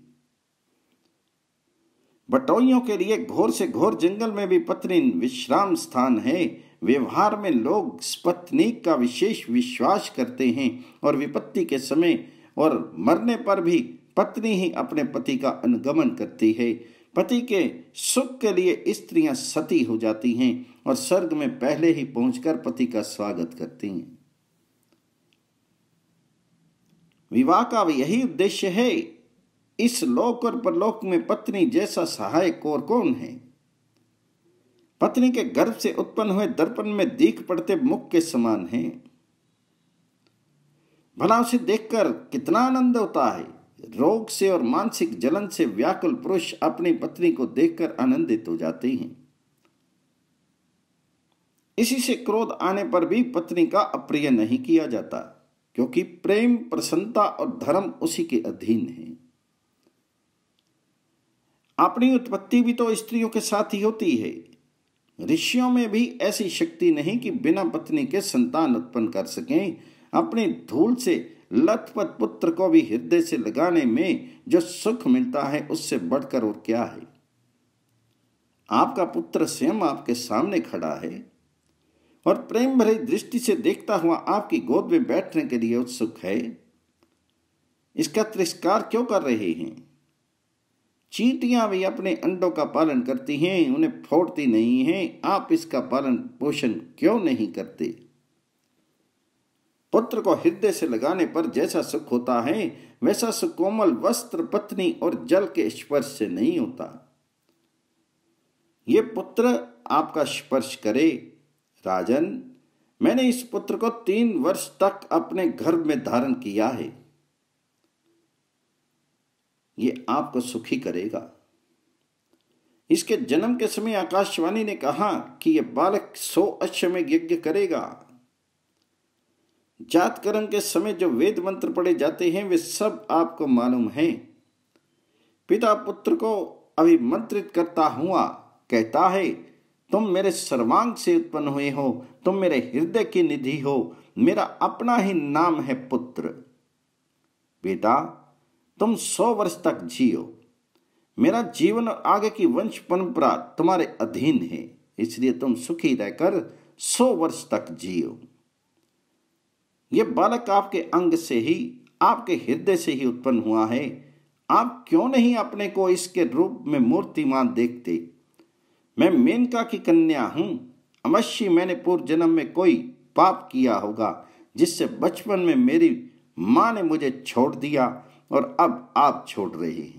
बटोइयों के लिए घोर से घोर जंगल में भी पत्नी विश्राम स्थान है व्यवहार में लोग पत्नी का विशेष विश्वास करते हैं और विपत्ति के समय और मरने पर भी पत्नी ही अपने पति का अनुगमन करती है पति के सुख के लिए स्त्रियां सती हो जाती हैं और स्वर्ग में पहले ही पहुंचकर पति का स्वागत करती हैं विवाह का यही उद्देश्य है इस लोक और परलोक में पत्नी जैसा सहायक और कौन है पत्नी के गर्भ से उत्पन्न हुए दर्पण में दीख पड़ते मुख के समान है भला उसे देखकर कितना आनंद होता है रोग से और मानसिक जलन से व्याकुल पुरुष अपनी पत्नी को देखकर आनंदित हो जाते हैं इसी से क्रोध आने पर भी पत्नी का अप्रिय नहीं किया जाता क्योंकि प्रेम प्रसन्नता और धर्म उसी के अधीन है अपनी उत्पत्ति भी तो स्त्रियों के साथ ही होती है ऋषियों में भी ऐसी शक्ति नहीं कि बिना पत्नी के संतान उत्पन्न कर सकें अपने धूल से लथपथ पुत्र को भी हृदय से लगाने में जो सुख मिलता है उससे बढ़कर और क्या है आपका पुत्र स्वयं आपके सामने खड़ा है और प्रेम भरे दृष्टि से देखता हुआ आपकी गोद में बैठने के लिए उत्सुक है इसका तिरस्कार क्यों कर रहे हैं चींटियां भी अपने अंडों का पालन करती हैं उन्हें फोड़ती नहीं हैं आप इसका पालन पोषण क्यों नहीं करते पुत्र को हृदय से लगाने पर जैसा सुख होता है वैसा सुख कोमल वस्त्र पत्नी और जल के स्पर्श से नहीं होता ये पुत्र आपका स्पर्श करे राजन मैंने इस पुत्र को तीन वर्ष तक अपने घर में धारण किया है ये आपको सुखी करेगा इसके जन्म के समय आकाशवाणी ने कहा कि यह बालक सौ में यज्ञ करेगा जात कर्म के समय जो वेद मंत्र पढ़े जाते हैं वे सब आपको मालूम हैं पिता पुत्र को अभिमंत्रित करता हुआ कहता है तुम मेरे सर्वांग से उत्पन्न हुए हो तुम मेरे हृदय की निधि हो मेरा अपना ही नाम है पुत्र बेटा तुम सौ वर्ष तक जियो मेरा जीवन और आगे की वंश परंपरा तुम्हारे अधीन है इसलिए तुम सुखी रहकर सौ वर्ष तक जियो ये बालक आपके अंग से ही आपके हृदय से ही उत्पन्न हुआ है आप क्यों नहीं अपने को इसके रूप में मूर्तिमान देखते मैं मेनका की कन्या हूं अवश्य मैंने पूर्व जन्म में कोई पाप किया होगा जिससे बचपन में मेरी माँ ने मुझे छोड़ दिया और अब आप छोड़ रहे हैं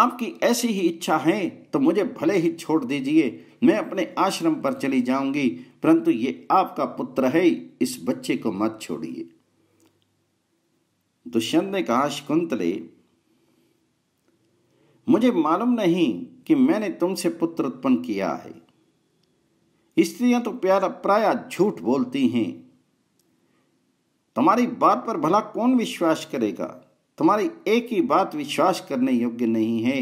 आपकी ऐसी ही इच्छा है तो मुझे भले ही छोड़ दीजिए मैं अपने आश्रम पर चली जाऊंगी परंतु ये आपका पुत्र है इस बच्चे को मत छोड़िए दुष्यंत ने कहा शकुंतले मुझे मालूम नहीं कि मैंने तुमसे पुत्र उत्पन्न किया है स्त्रियां तो प्यारा प्राय झूठ बोलती हैं तुम्हारी बात पर भला कौन विश्वास करेगा तुम्हारी एक ही बात विश्वास करने योग्य नहीं है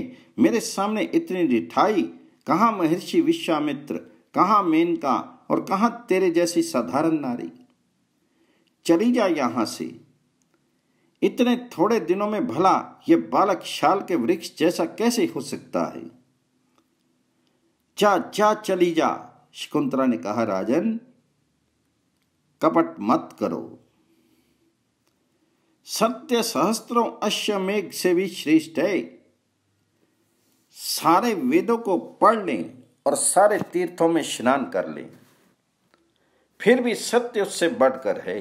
मेरे सामने इतनी रिठाई कहाँ महर्षि विश्वामित्र कहाँ मेनका और कहाँ तेरे जैसी साधारण नारी चली जा यहां से इतने थोड़े दिनों में भला यह बालक शाल के वृक्ष जैसा कैसे हो सकता है जा जा चली जा शकुंतला ने कहा राजन कपट मत करो सत्य सहस्त्रों अश्वमेघ से भी श्रेष्ठ है सारे वेदों को पढ़ लें और सारे तीर्थों में स्नान कर लें फिर भी सत्य उससे बढ़कर है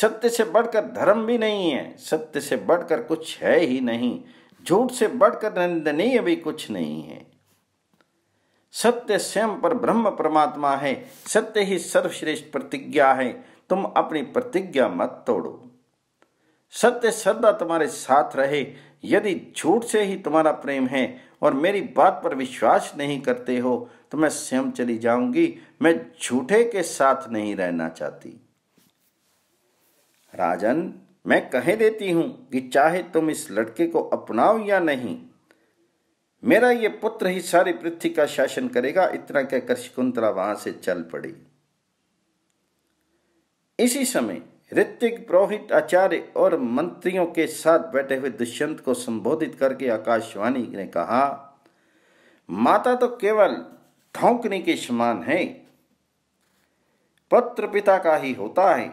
सत्य से बढ़कर धर्म भी नहीं है सत्य से बढ़कर कुछ है ही नहीं झूठ से बढ़कर निंदनीय भी कुछ नहीं है सत्य स्वयं पर ब्रह्म परमात्मा है सत्य ही सर्वश्रेष्ठ प्रतिज्ञा है तुम अपनी प्रतिज्ञा मत तोड़ो सत्य सदा तुम्हारे साथ रहे यदि झूठ से ही तुम्हारा प्रेम है और मेरी बात पर विश्वास नहीं करते हो तो मैं स्वयं चली जाऊंगी मैं झूठे के साथ नहीं रहना चाहती राजन मैं कह देती हूं कि चाहे तुम इस लड़के को अपनाओ या नहीं मेरा ये पुत्र ही सारी पृथ्वी का शासन करेगा इतना कहकर शकुंतला वहां से चल पड़ी इसी समय ऋतिक प्रोहित आचार्य और मंत्रियों के साथ बैठे हुए दुष्यंत को संबोधित करके आकाशवाणी ने कहा माता तो केवल ठोंकने के समान है पुत्र पिता का ही होता है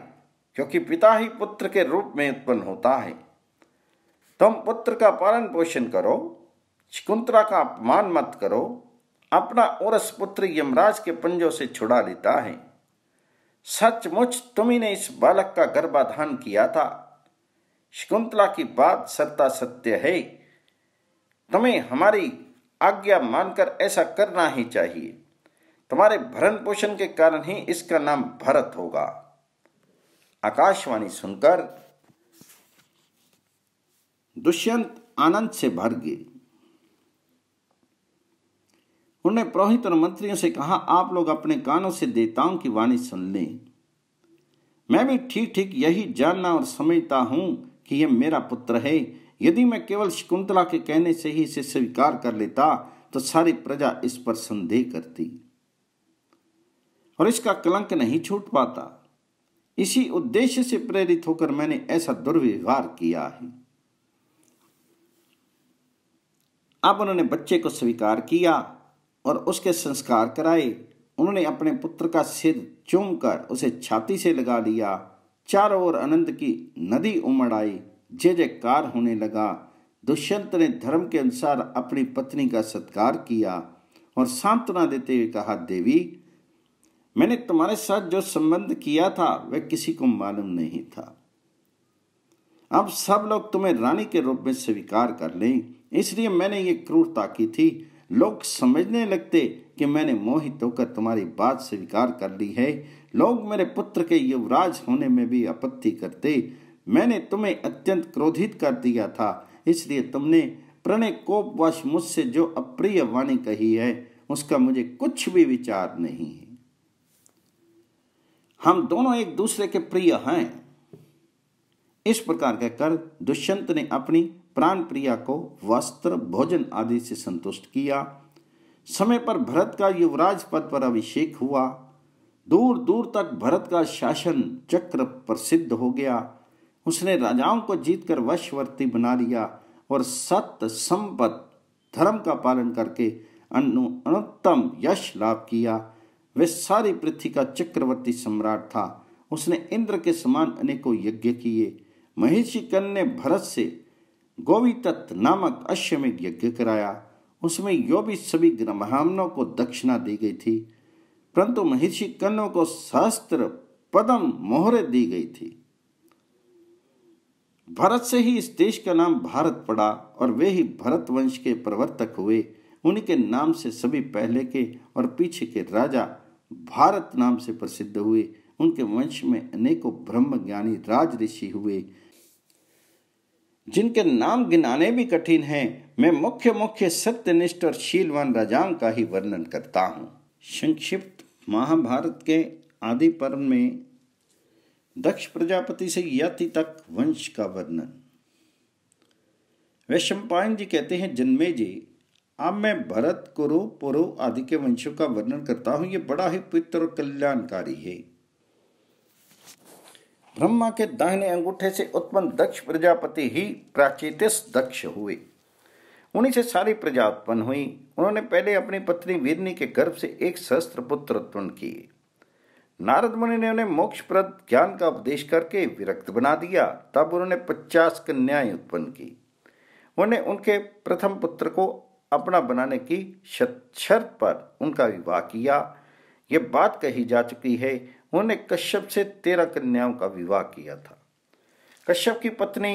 क्योंकि पिता ही पुत्र के रूप में उत्पन्न होता है तुम पुत्र का पालन पोषण करो शकुंतला का अपमान मत करो अपना औरस पुत्र यमराज के पंजों से छुड़ा लेता है सचमुच तुम्ही ने इस बालक का गर्भाधान किया था शकुंतला की बात सत्ता सत्य है तुम्हें हमारी आज्ञा मानकर ऐसा करना ही चाहिए तुम्हारे भरण पोषण के कारण ही इसका नाम भरत होगा आकाशवाणी सुनकर दुष्यंत आनंद से भर गए उन्होंने पुरोहित और मंत्रियों से कहा आप लोग अपने कानों से देवताओं की वाणी सुन लें मैं भी ठीक ठीक यही जानना और समझता हूं कि यह मेरा पुत्र है यदि मैं केवल शकुंतला के कहने से ही इसे स्वीकार कर लेता तो सारी प्रजा इस पर संदेह करती और इसका कलंक नहीं छूट पाता इसी उद्देश्य से प्रेरित होकर मैंने ऐसा दुर्व्यवहार किया है अब उन्होंने बच्चे को स्वीकार किया और उसके संस्कार कराए उन्होंने अपने पुत्र का सिर चूम कर उसे छाती से लगा लिया चारों ओर आनंद की नदी उमड़ आई जय जयकार होने लगा दुष्यंत ने धर्म के अनुसार अपनी पत्नी का सत्कार किया और सांत्वना देते हुए कहा देवी मैंने तुम्हारे साथ जो संबंध किया था वह किसी को मालूम नहीं था अब सब लोग तुम्हें रानी के रूप में स्वीकार कर लें इसलिए मैंने ये क्रूरता की थी लोग समझने लगते कि मैंने मोहित होकर तुम्हारी बात स्वीकार कर ली है लोग मेरे पुत्र के युवराज होने में भी आपत्ति करते मैंने तुम्हें अत्यंत क्रोधित कर दिया था इसलिए तुमने प्रणय कोपवश मुझसे जो अप्रिय वाणी कही है उसका मुझे कुछ भी विचार नहीं है हम दोनों एक दूसरे के प्रिय हैं इस प्रकार कहकर दुष्यंत ने अपनी प्राण प्रिया को वस्त्र भोजन आदि से संतुष्ट किया समय पर भरत का युवराज पद पर अभिषेक हुआ दूर दूर तक भरत का शासन चक्र प्रसिद्ध हो गया उसने राजाओं को जीतकर वशवर्ती बना लिया और सत्य संपत धर्म का पालन करके अनुत्तम यश लाभ किया वह सारी पृथ्वी का चक्रवर्ती सम्राट था उसने इंद्र के समान अनेकों यज्ञ किए महिषी ने भरत से तत्व नामक में यज्ञ कराया उसमें यो भी सभी ब्रह्माणों को दक्षिणा दी गई थी परंतु महर्षि कन्नों को सहस्त्र पदम मोहरे दी गई थी भारत से ही इस देश का नाम भारत पड़ा और वे ही भरत वंश के प्रवर्तक हुए उनके नाम से सभी पहले के और पीछे के राजा भारत नाम से प्रसिद्ध हुए उनके वंश में अनेकों ब्रह्मज्ञानी राज ऋषि हुए जिनके नाम गिनाने भी कठिन हैं मैं मुख्य मुख्य सत्यनिष्ठ और शीलवान राजाओं का ही वर्णन करता हूँ संक्षिप्त महाभारत के आदि पर्व में दक्ष प्रजापति से यति तक वंश का वर्णन वैश्वपायन जी कहते हैं जन्मे जी अब मैं भरत कुरु पुरु आदि के वंशों का वर्णन करता हूँ ये बड़ा ही पवित्र और कल्याणकारी है ब्रह्मा के दाहिने अंगूठे से उत्पन्न दक्ष प्रजापति ही प्राचेतिस दक्ष हुए उन्हीं से सारी प्रजा उत्पन्न हुई उन्होंने पहले अपनी पत्नी वीरनी के गर्भ से एक सहस्त्र पुत्र उत्पन्न किए नारद मुनि ने उन्हें मोक्षप्रद ज्ञान का उपदेश करके विरक्त बना दिया तब उन्होंने पचास कन्याएं उत्पन्न की उन्हें उनके प्रथम पुत्र को अपना बनाने की शर्त पर उनका विवाह किया ये बात कही जा चुकी है उन्होंने कश्यप से तेरह कन्याओं का विवाह किया था कश्यप की पत्नी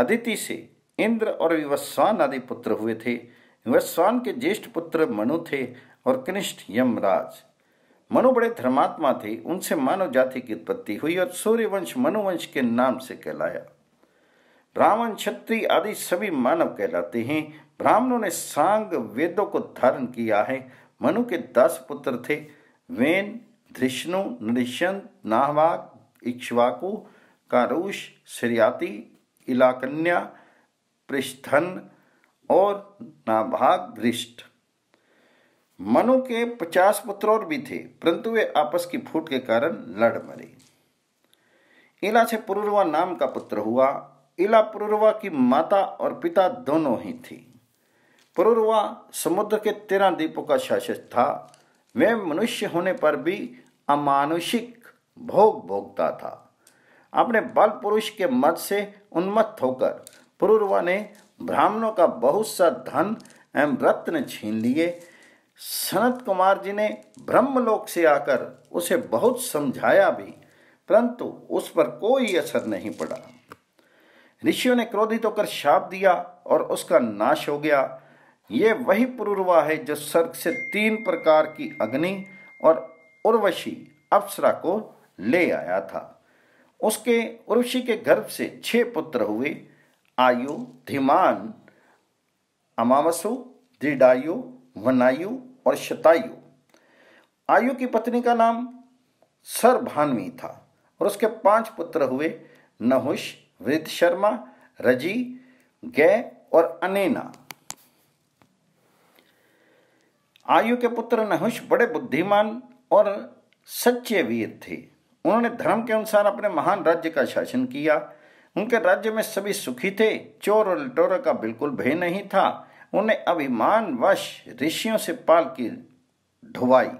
अदिति से इंद्र और विवस्वान आदि पुत्र हुए थे विवस्वान के ज्येष्ठ पुत्र मनु थे और कनिष्ठ यमराज मनु बड़े धर्मात्मा थे उनसे मानव जाति की उत्पत्ति हुई और सूर्यवंश मनुवंश के नाम से कहलाया ब्राह्मण क्षत्रिय आदि सभी मानव कहलाते हैं ब्राह्मणों ने सांग वेदों को धारण किया है मनु के दस पुत्र थे वेन धृष्णु नृष्यंत नाहवाक इक्ष्वाकु कारुष श्रियाति इलाकन्या पृष्ठन और नाभाग दृष्ट मनु के पचास पुत्र और भी थे परंतु वे आपस की फूट के कारण लड़ मरे इला से पुरुरवा नाम का पुत्र हुआ इला पुरुरवा की माता और पिता दोनों ही थी पुरुरवा समुद्र के तेरह द्वीपों का शासक था वह मनुष्य होने पर भी अमानुषिक भोग भोगता था अपने बल पुरुष के मत से उन्मत्त होकर पुरुर्वा ने ब्राह्मणों का बहुत सा धन एवं रत्न छीन लिए सनत कुमार जी ने ब्रह्मलोक से आकर उसे बहुत समझाया भी परंतु उस पर कोई असर नहीं पड़ा ऋषियों ने क्रोधित होकर शाप दिया और उसका नाश हो गया ये वही पुरुर्वा है जो सर्ग से तीन प्रकार की अग्नि और उर्वशी अप्सरा को ले आया था उसके उर्वशी के गर्भ से छह पुत्र हुए आयु धीमान अमावसु दृढ़ायु वनायु और शतायु आयु की पत्नी का नाम सरभानवी था और उसके पांच पुत्र हुए नहुष वृद्ध शर्मा रजी गय और अनेना आयु के पुत्र नहुष बड़े बुद्धिमान और सच्चे वीर थे उन्होंने धर्म के अनुसार अपने महान राज्य का शासन किया उनके राज्य में सभी सुखी थे चोर और लटोरा का बिल्कुल भय नहीं था उन्हें अभिमानवश ऋषियों से पाल की ढुवाई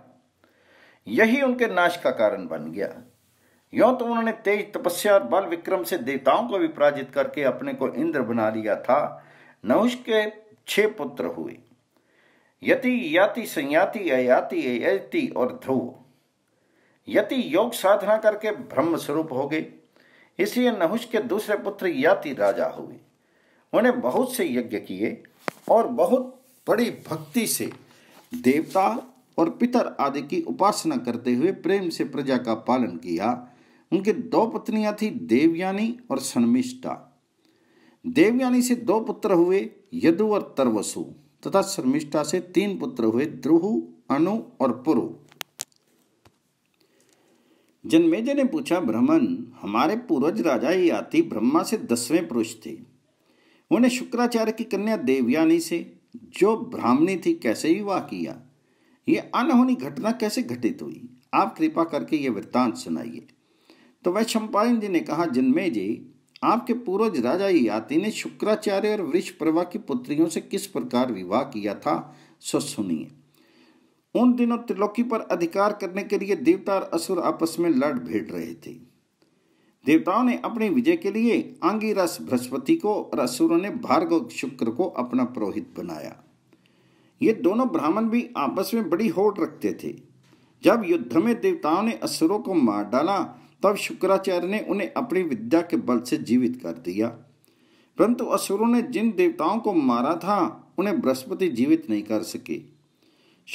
यही उनके नाश का कारण बन गया यों तो उन्होंने तेज तपस्या और बल विक्रम से देवताओं को भी पराजित करके अपने को इंद्र बना लिया था नहुष के छह पुत्र हुए यति याति संयाति अयाति अयति और ध्रुव यति योग साधना करके ब्रह्म स्वरूप हो गए इसलिए नहुष के दूसरे पुत्र याति राजा हुए उन्हें बहुत से यज्ञ किए और बहुत बड़ी भक्ति से देवता और पितर आदि की उपासना करते हुए प्रेम से प्रजा का पालन किया उनकी दो पत्नियां थी देवयानी और सन्मिष्टा देवयानी से दो पुत्र हुए यदु और तरवसु तथा शर्मिष्ठा से तीन पुत्र हुए ध्रुव अनु और पुरु जन्मेजय ने पूछा ब्राह्मण हमारे पूर्वज राजा ही आती ब्रह्मा से दसवें पुरुष थे उन्हें शुक्राचार्य की कन्या देवयानी से जो ब्राह्मणी थी कैसे विवाह किया ये अनहोनी घटना कैसे घटित हुई आप कृपा करके ये वृत्तांत सुनाइए तो वह चंपायन जी ने कहा जन्मे जी आपके पूर्वज राजा याति ने शुक्राचार्य और वृक्ष प्रभा की पुत्रियों से किस प्रकार विवाह किया था सो सुनिए उन दिनों त्रिलोकी पर अधिकार करने के लिए देवता और असुर आपस में लड़ भेड़ रहे थे देवताओं ने अपनी विजय के लिए आंगीरस बृहस्पति को और असुरों ने भार्गव शुक्र को अपना पुरोहित बनाया ये दोनों ब्राह्मण भी आपस में बड़ी होड़ रखते थे जब युद्ध में देवताओं ने असुरों को मार डाला तब शुक्राचार्य ने उन्हें अपनी विद्या के बल से जीवित कर दिया परंतु असुरों ने जिन देवताओं को मारा था उन्हें बृहस्पति जीवित नहीं कर सके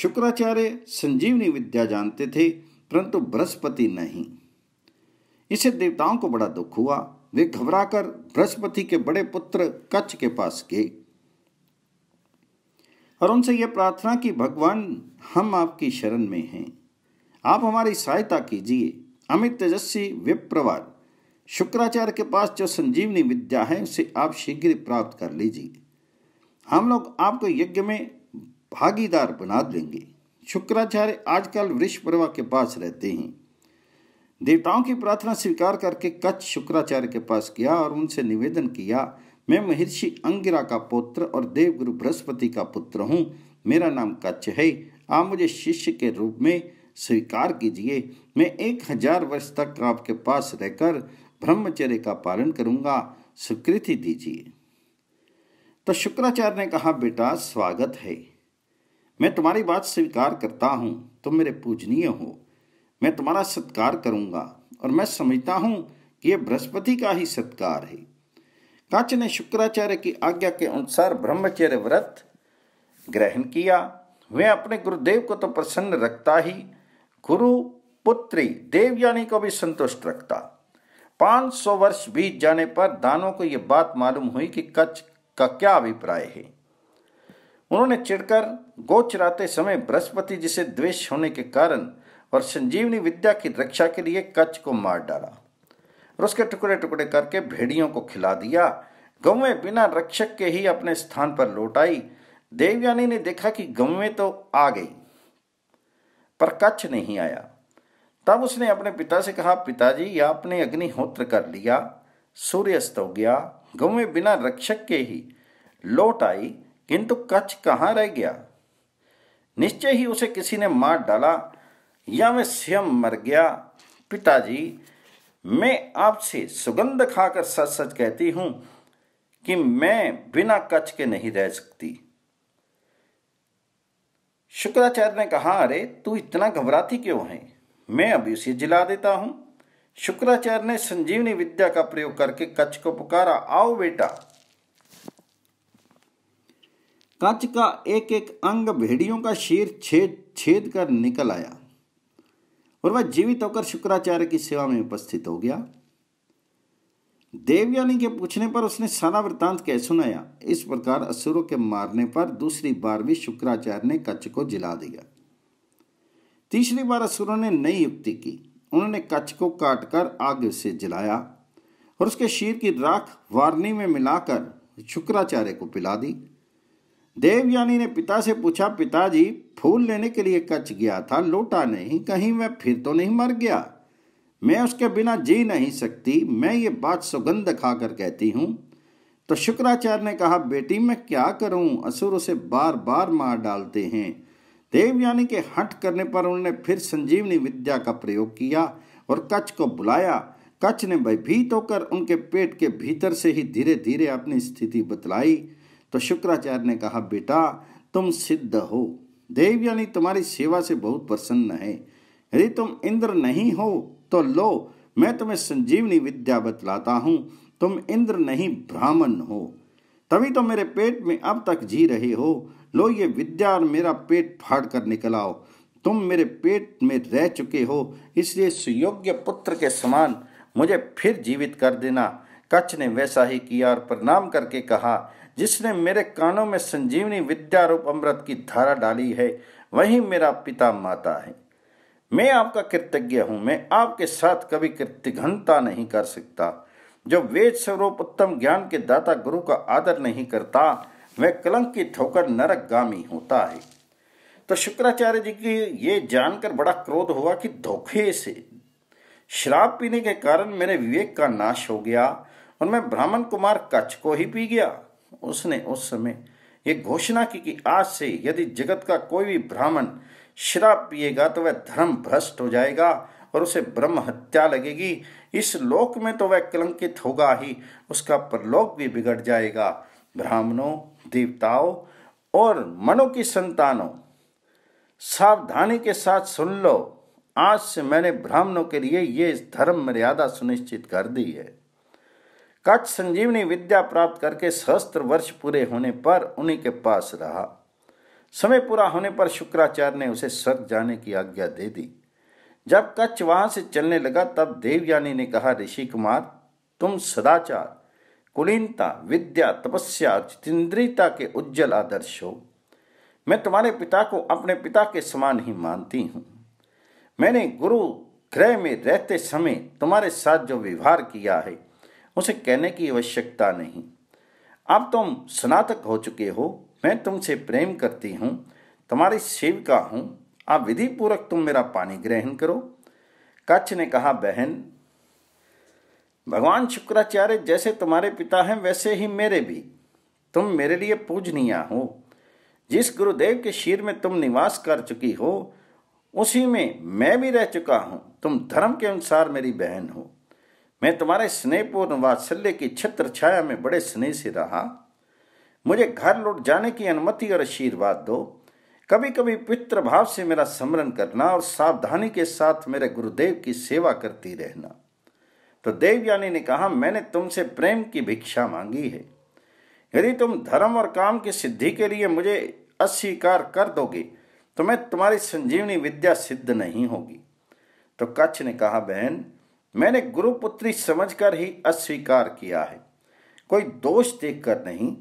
शुक्राचार्य संजीवनी विद्या जानते थे परंतु बृहस्पति नहीं इसे देवताओं को बड़ा दुख हुआ वे घबराकर बृहस्पति के बड़े पुत्र कच्छ के पास गए और उनसे यह प्रार्थना की भगवान हम आपकी शरण में हैं आप हमारी सहायता कीजिए अमित तेजस्वी विप्रवाद शुक्राचार्य के पास जो संजीवनी विद्या है उसे आप शीघ्र प्राप्त कर लीजिए हम लोग आपको यज्ञ में भागीदार बना देंगे शुक्राचार्य आजकल वृषपर्वा के पास रहते हैं देवताओं की प्रार्थना स्वीकार करके कच्छ शुक्राचार्य के पास किया और उनसे निवेदन किया मैं महर्षि अंगिरा का पुत्र और देवगुरु बृहस्पति का पुत्र हूँ मेरा नाम कच्छ है आप मुझे शिष्य के रूप में स्वीकार कीजिए मैं एक हजार वर्ष तक आपके पास रहकर ब्रह्मचर्य का पालन करूंगा स्वीकृति दीजिए तो शुक्राचार्य ने कहा बेटा स्वागत है मैं तुम्हारी बात स्वीकार करता हूं तुम मेरे पूजनीय हो मैं तुम्हारा सत्कार करूंगा और मैं समझता हूं कि यह बृहस्पति का ही सत्कार है काच ने शुक्राचार्य की आज्ञा के अनुसार ब्रह्मचर्य व्रत ग्रहण किया वह अपने गुरुदेव को तो प्रसन्न रखता ही गुरु पुत्री देवयानी को भी संतुष्ट रखता 500 वर्ष बीत जाने पर दानों को यह बात मालूम हुई कि कच्छ का क्या अभिप्राय है उन्होंने चिड़कर गोचराते समय बृहस्पति जिसे द्वेष होने के कारण और संजीवनी विद्या की रक्षा के लिए कच्छ को मार डाला और उसके टुकड़े टुकड़े करके भेड़ियों को खिला दिया गवें बिना रक्षक के ही अपने स्थान पर लौट आई देवयानी ने देखा कि गवें तो आ गई पर कच्छ नहीं आया तब उसने अपने पिता से कहा पिताजी आपने अग्निहोत्र कर लिया सूर्यास्त हो गया में बिना रक्षक के ही लौट आई किंतु कच्छ कहाँ रह गया निश्चय ही उसे किसी ने मार डाला या मैं स्वयं मर गया पिताजी मैं आपसे सुगंध खाकर सच सच कहती हूँ कि मैं बिना कच्छ के नहीं रह सकती शुक्राचार्य ने कहा अरे तू इतना घबराती क्यों है मैं अभी उसे जिला देता हूँ शुक्राचार्य ने संजीवनी विद्या का प्रयोग करके कच्छ को पुकारा आओ बेटा कच्छ का एक एक अंग भेड़ियों का शीर छेद छेद कर निकल आया और वह जीवित होकर शुक्राचार्य की सेवा में उपस्थित हो गया देवयानी के पूछने पर उसने सारा वृतांत कह सुनाया इस प्रकार असुरों के मारने पर दूसरी बार भी शुक्राचार्य ने कच्छ को जिला दिया तीसरी बार असुरों ने नई युक्ति की उन्होंने कच्छ को काटकर आग से जलाया और उसके शीर की राख वारनी में मिलाकर शुक्राचार्य को पिला दी देवयानी ने पिता से पूछा पिताजी फूल लेने के लिए कच्छ गया था लोटा नहीं कहीं मैं फिर तो नहीं मर गया मैं उसके बिना जी नहीं सकती मैं ये बात सुगंध खाकर कहती हूँ तो शुक्राचार्य ने कहा बेटी मैं क्या करूँ असुर उसे बार बार मार डालते हैं देवयानी के हट करने पर उन्होंने फिर संजीवनी विद्या का प्रयोग किया और कच्छ को बुलाया कच्छ ने भयभीत होकर उनके पेट के भीतर से ही धीरे धीरे अपनी स्थिति बतलाई तो शुक्राचार्य ने कहा बेटा तुम सिद्ध हो देवयानी तुम्हारी सेवा से बहुत प्रसन्न है यदि तुम इंद्र नहीं हो तो लो मैं तुम्हें संजीवनी विद्या बतलाता हूँ तुम इंद्र नहीं ब्राह्मण हो तभी तो मेरे पेट में अब तक जी रहे हो लो ये विद्या और मेरा पेट फाड़ कर निकलाओ तुम मेरे पेट में रह चुके हो इसलिए सुयोग्य पुत्र के समान मुझे फिर जीवित कर देना कच्छ ने वैसा ही किया और प्रणाम करके कहा जिसने मेरे कानों में संजीवनी विद्या रूप अमृत की धारा डाली है वही मेरा पिता माता है मैं आपका कृतज्ञ हूं मैं आपके साथ कभी कृतघ्नता नहीं कर सकता जो वेद स्वरूप उत्तम ज्ञान के दाता गुरु का आदर नहीं करता वह कलंकित होकर गामी होता है तो शुक्राचार्य जी की ये जानकर बड़ा क्रोध हुआ कि धोखे से शराब पीने के कारण मेरे विवेक का नाश हो गया और मैं ब्राह्मण कुमार कच्छ को ही पी गया उसने उस समय ये घोषणा की कि आज से यदि जगत का कोई भी ब्राह्मण शराब पिएगा तो वह धर्म भ्रष्ट हो जाएगा और उसे ब्रह्म हत्या लगेगी इस लोक में तो वह कलंकित होगा ही उसका परलोक भी बिगड़ जाएगा ब्राह्मणों देवताओं और मनो की संतानों सावधानी के साथ सुन लो आज से मैंने ब्राह्मणों के लिए ये धर्म मर्यादा सुनिश्चित कर दी है कच्छ संजीवनी विद्या प्राप्त करके सहस्त्र वर्ष पूरे होने पर उन्हीं के पास रहा समय पूरा होने पर शुक्राचार्य ने उसे स्वर्ग जाने की आज्ञा दे दी जब कच्छ वहां से चलने लगा तब देवयानी ने कहा ऋषि कुमार तुम सदाचार कुलीनता विद्या तपस्या जितेंद्रियता के उज्जवल आदर्श हो मैं तुम्हारे पिता को अपने पिता के समान ही मानती हूँ मैंने गुरु ग्रह में रहते समय तुम्हारे साथ जो व्यवहार किया है उसे कहने की आवश्यकता नहीं अब तुम स्नातक हो चुके हो मैं तुमसे प्रेम करती हूँ तुम्हारी सेविका हूँ आप विधि पूर्वक तुम मेरा पानी ग्रहण करो कच्छ ने कहा बहन भगवान शुक्राचार्य जैसे तुम्हारे पिता हैं वैसे ही मेरे भी तुम मेरे लिए पूजनीय हो जिस गुरुदेव के शीर में तुम निवास कर चुकी हो उसी में मैं भी रह चुका हूँ तुम धर्म के अनुसार मेरी बहन हो मैं तुम्हारे स्नेहपूर्ण वात्सल्य की छत्र छाया में बड़े स्नेह से रहा मुझे घर लौट जाने की अनुमति और आशीर्वाद दो कभी कभी पित्र भाव से मेरा स्मरण करना और सावधानी के साथ मेरे गुरुदेव की सेवा करती रहना तो देवयानी ने कहा मैंने तुमसे प्रेम की भिक्षा मांगी है यदि तुम धर्म और काम की सिद्धि के लिए मुझे अस्वीकार कर दोगे तो मैं तुम्हारी संजीवनी विद्या सिद्ध नहीं होगी तो कच्छ ने कहा बहन मैंने गुरुपुत्री समझकर ही अस्वीकार किया है कोई दोष देखकर नहीं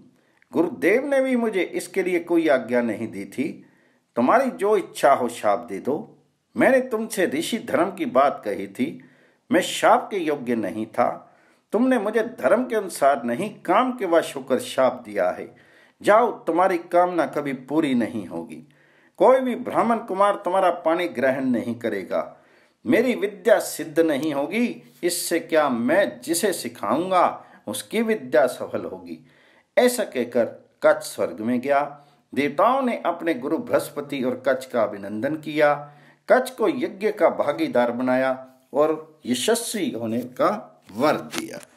गुरुदेव ने भी मुझे इसके लिए कोई आज्ञा नहीं दी थी तुम्हारी जो इच्छा हो शाप दे दो मैंने तुमसे ऋषि धर्म की बात कही थी मैं शाप के योग्य नहीं था तुमने मुझे धर्म के अनुसार नहीं काम के वश होकर शाप दिया है जाओ तुम्हारी कामना कभी पूरी नहीं होगी कोई भी ब्राह्मण कुमार तुम्हारा पानी ग्रहण नहीं करेगा मेरी विद्या सिद्ध नहीं होगी इससे क्या मैं जिसे सिखाऊंगा उसकी विद्या सफल होगी ऐसा कहकर कच्छ स्वर्ग में गया देवताओं ने अपने गुरु बृहस्पति और कच्छ का अभिनंदन किया कच्छ को यज्ञ का भागीदार बनाया और यशस्वी होने का वर दिया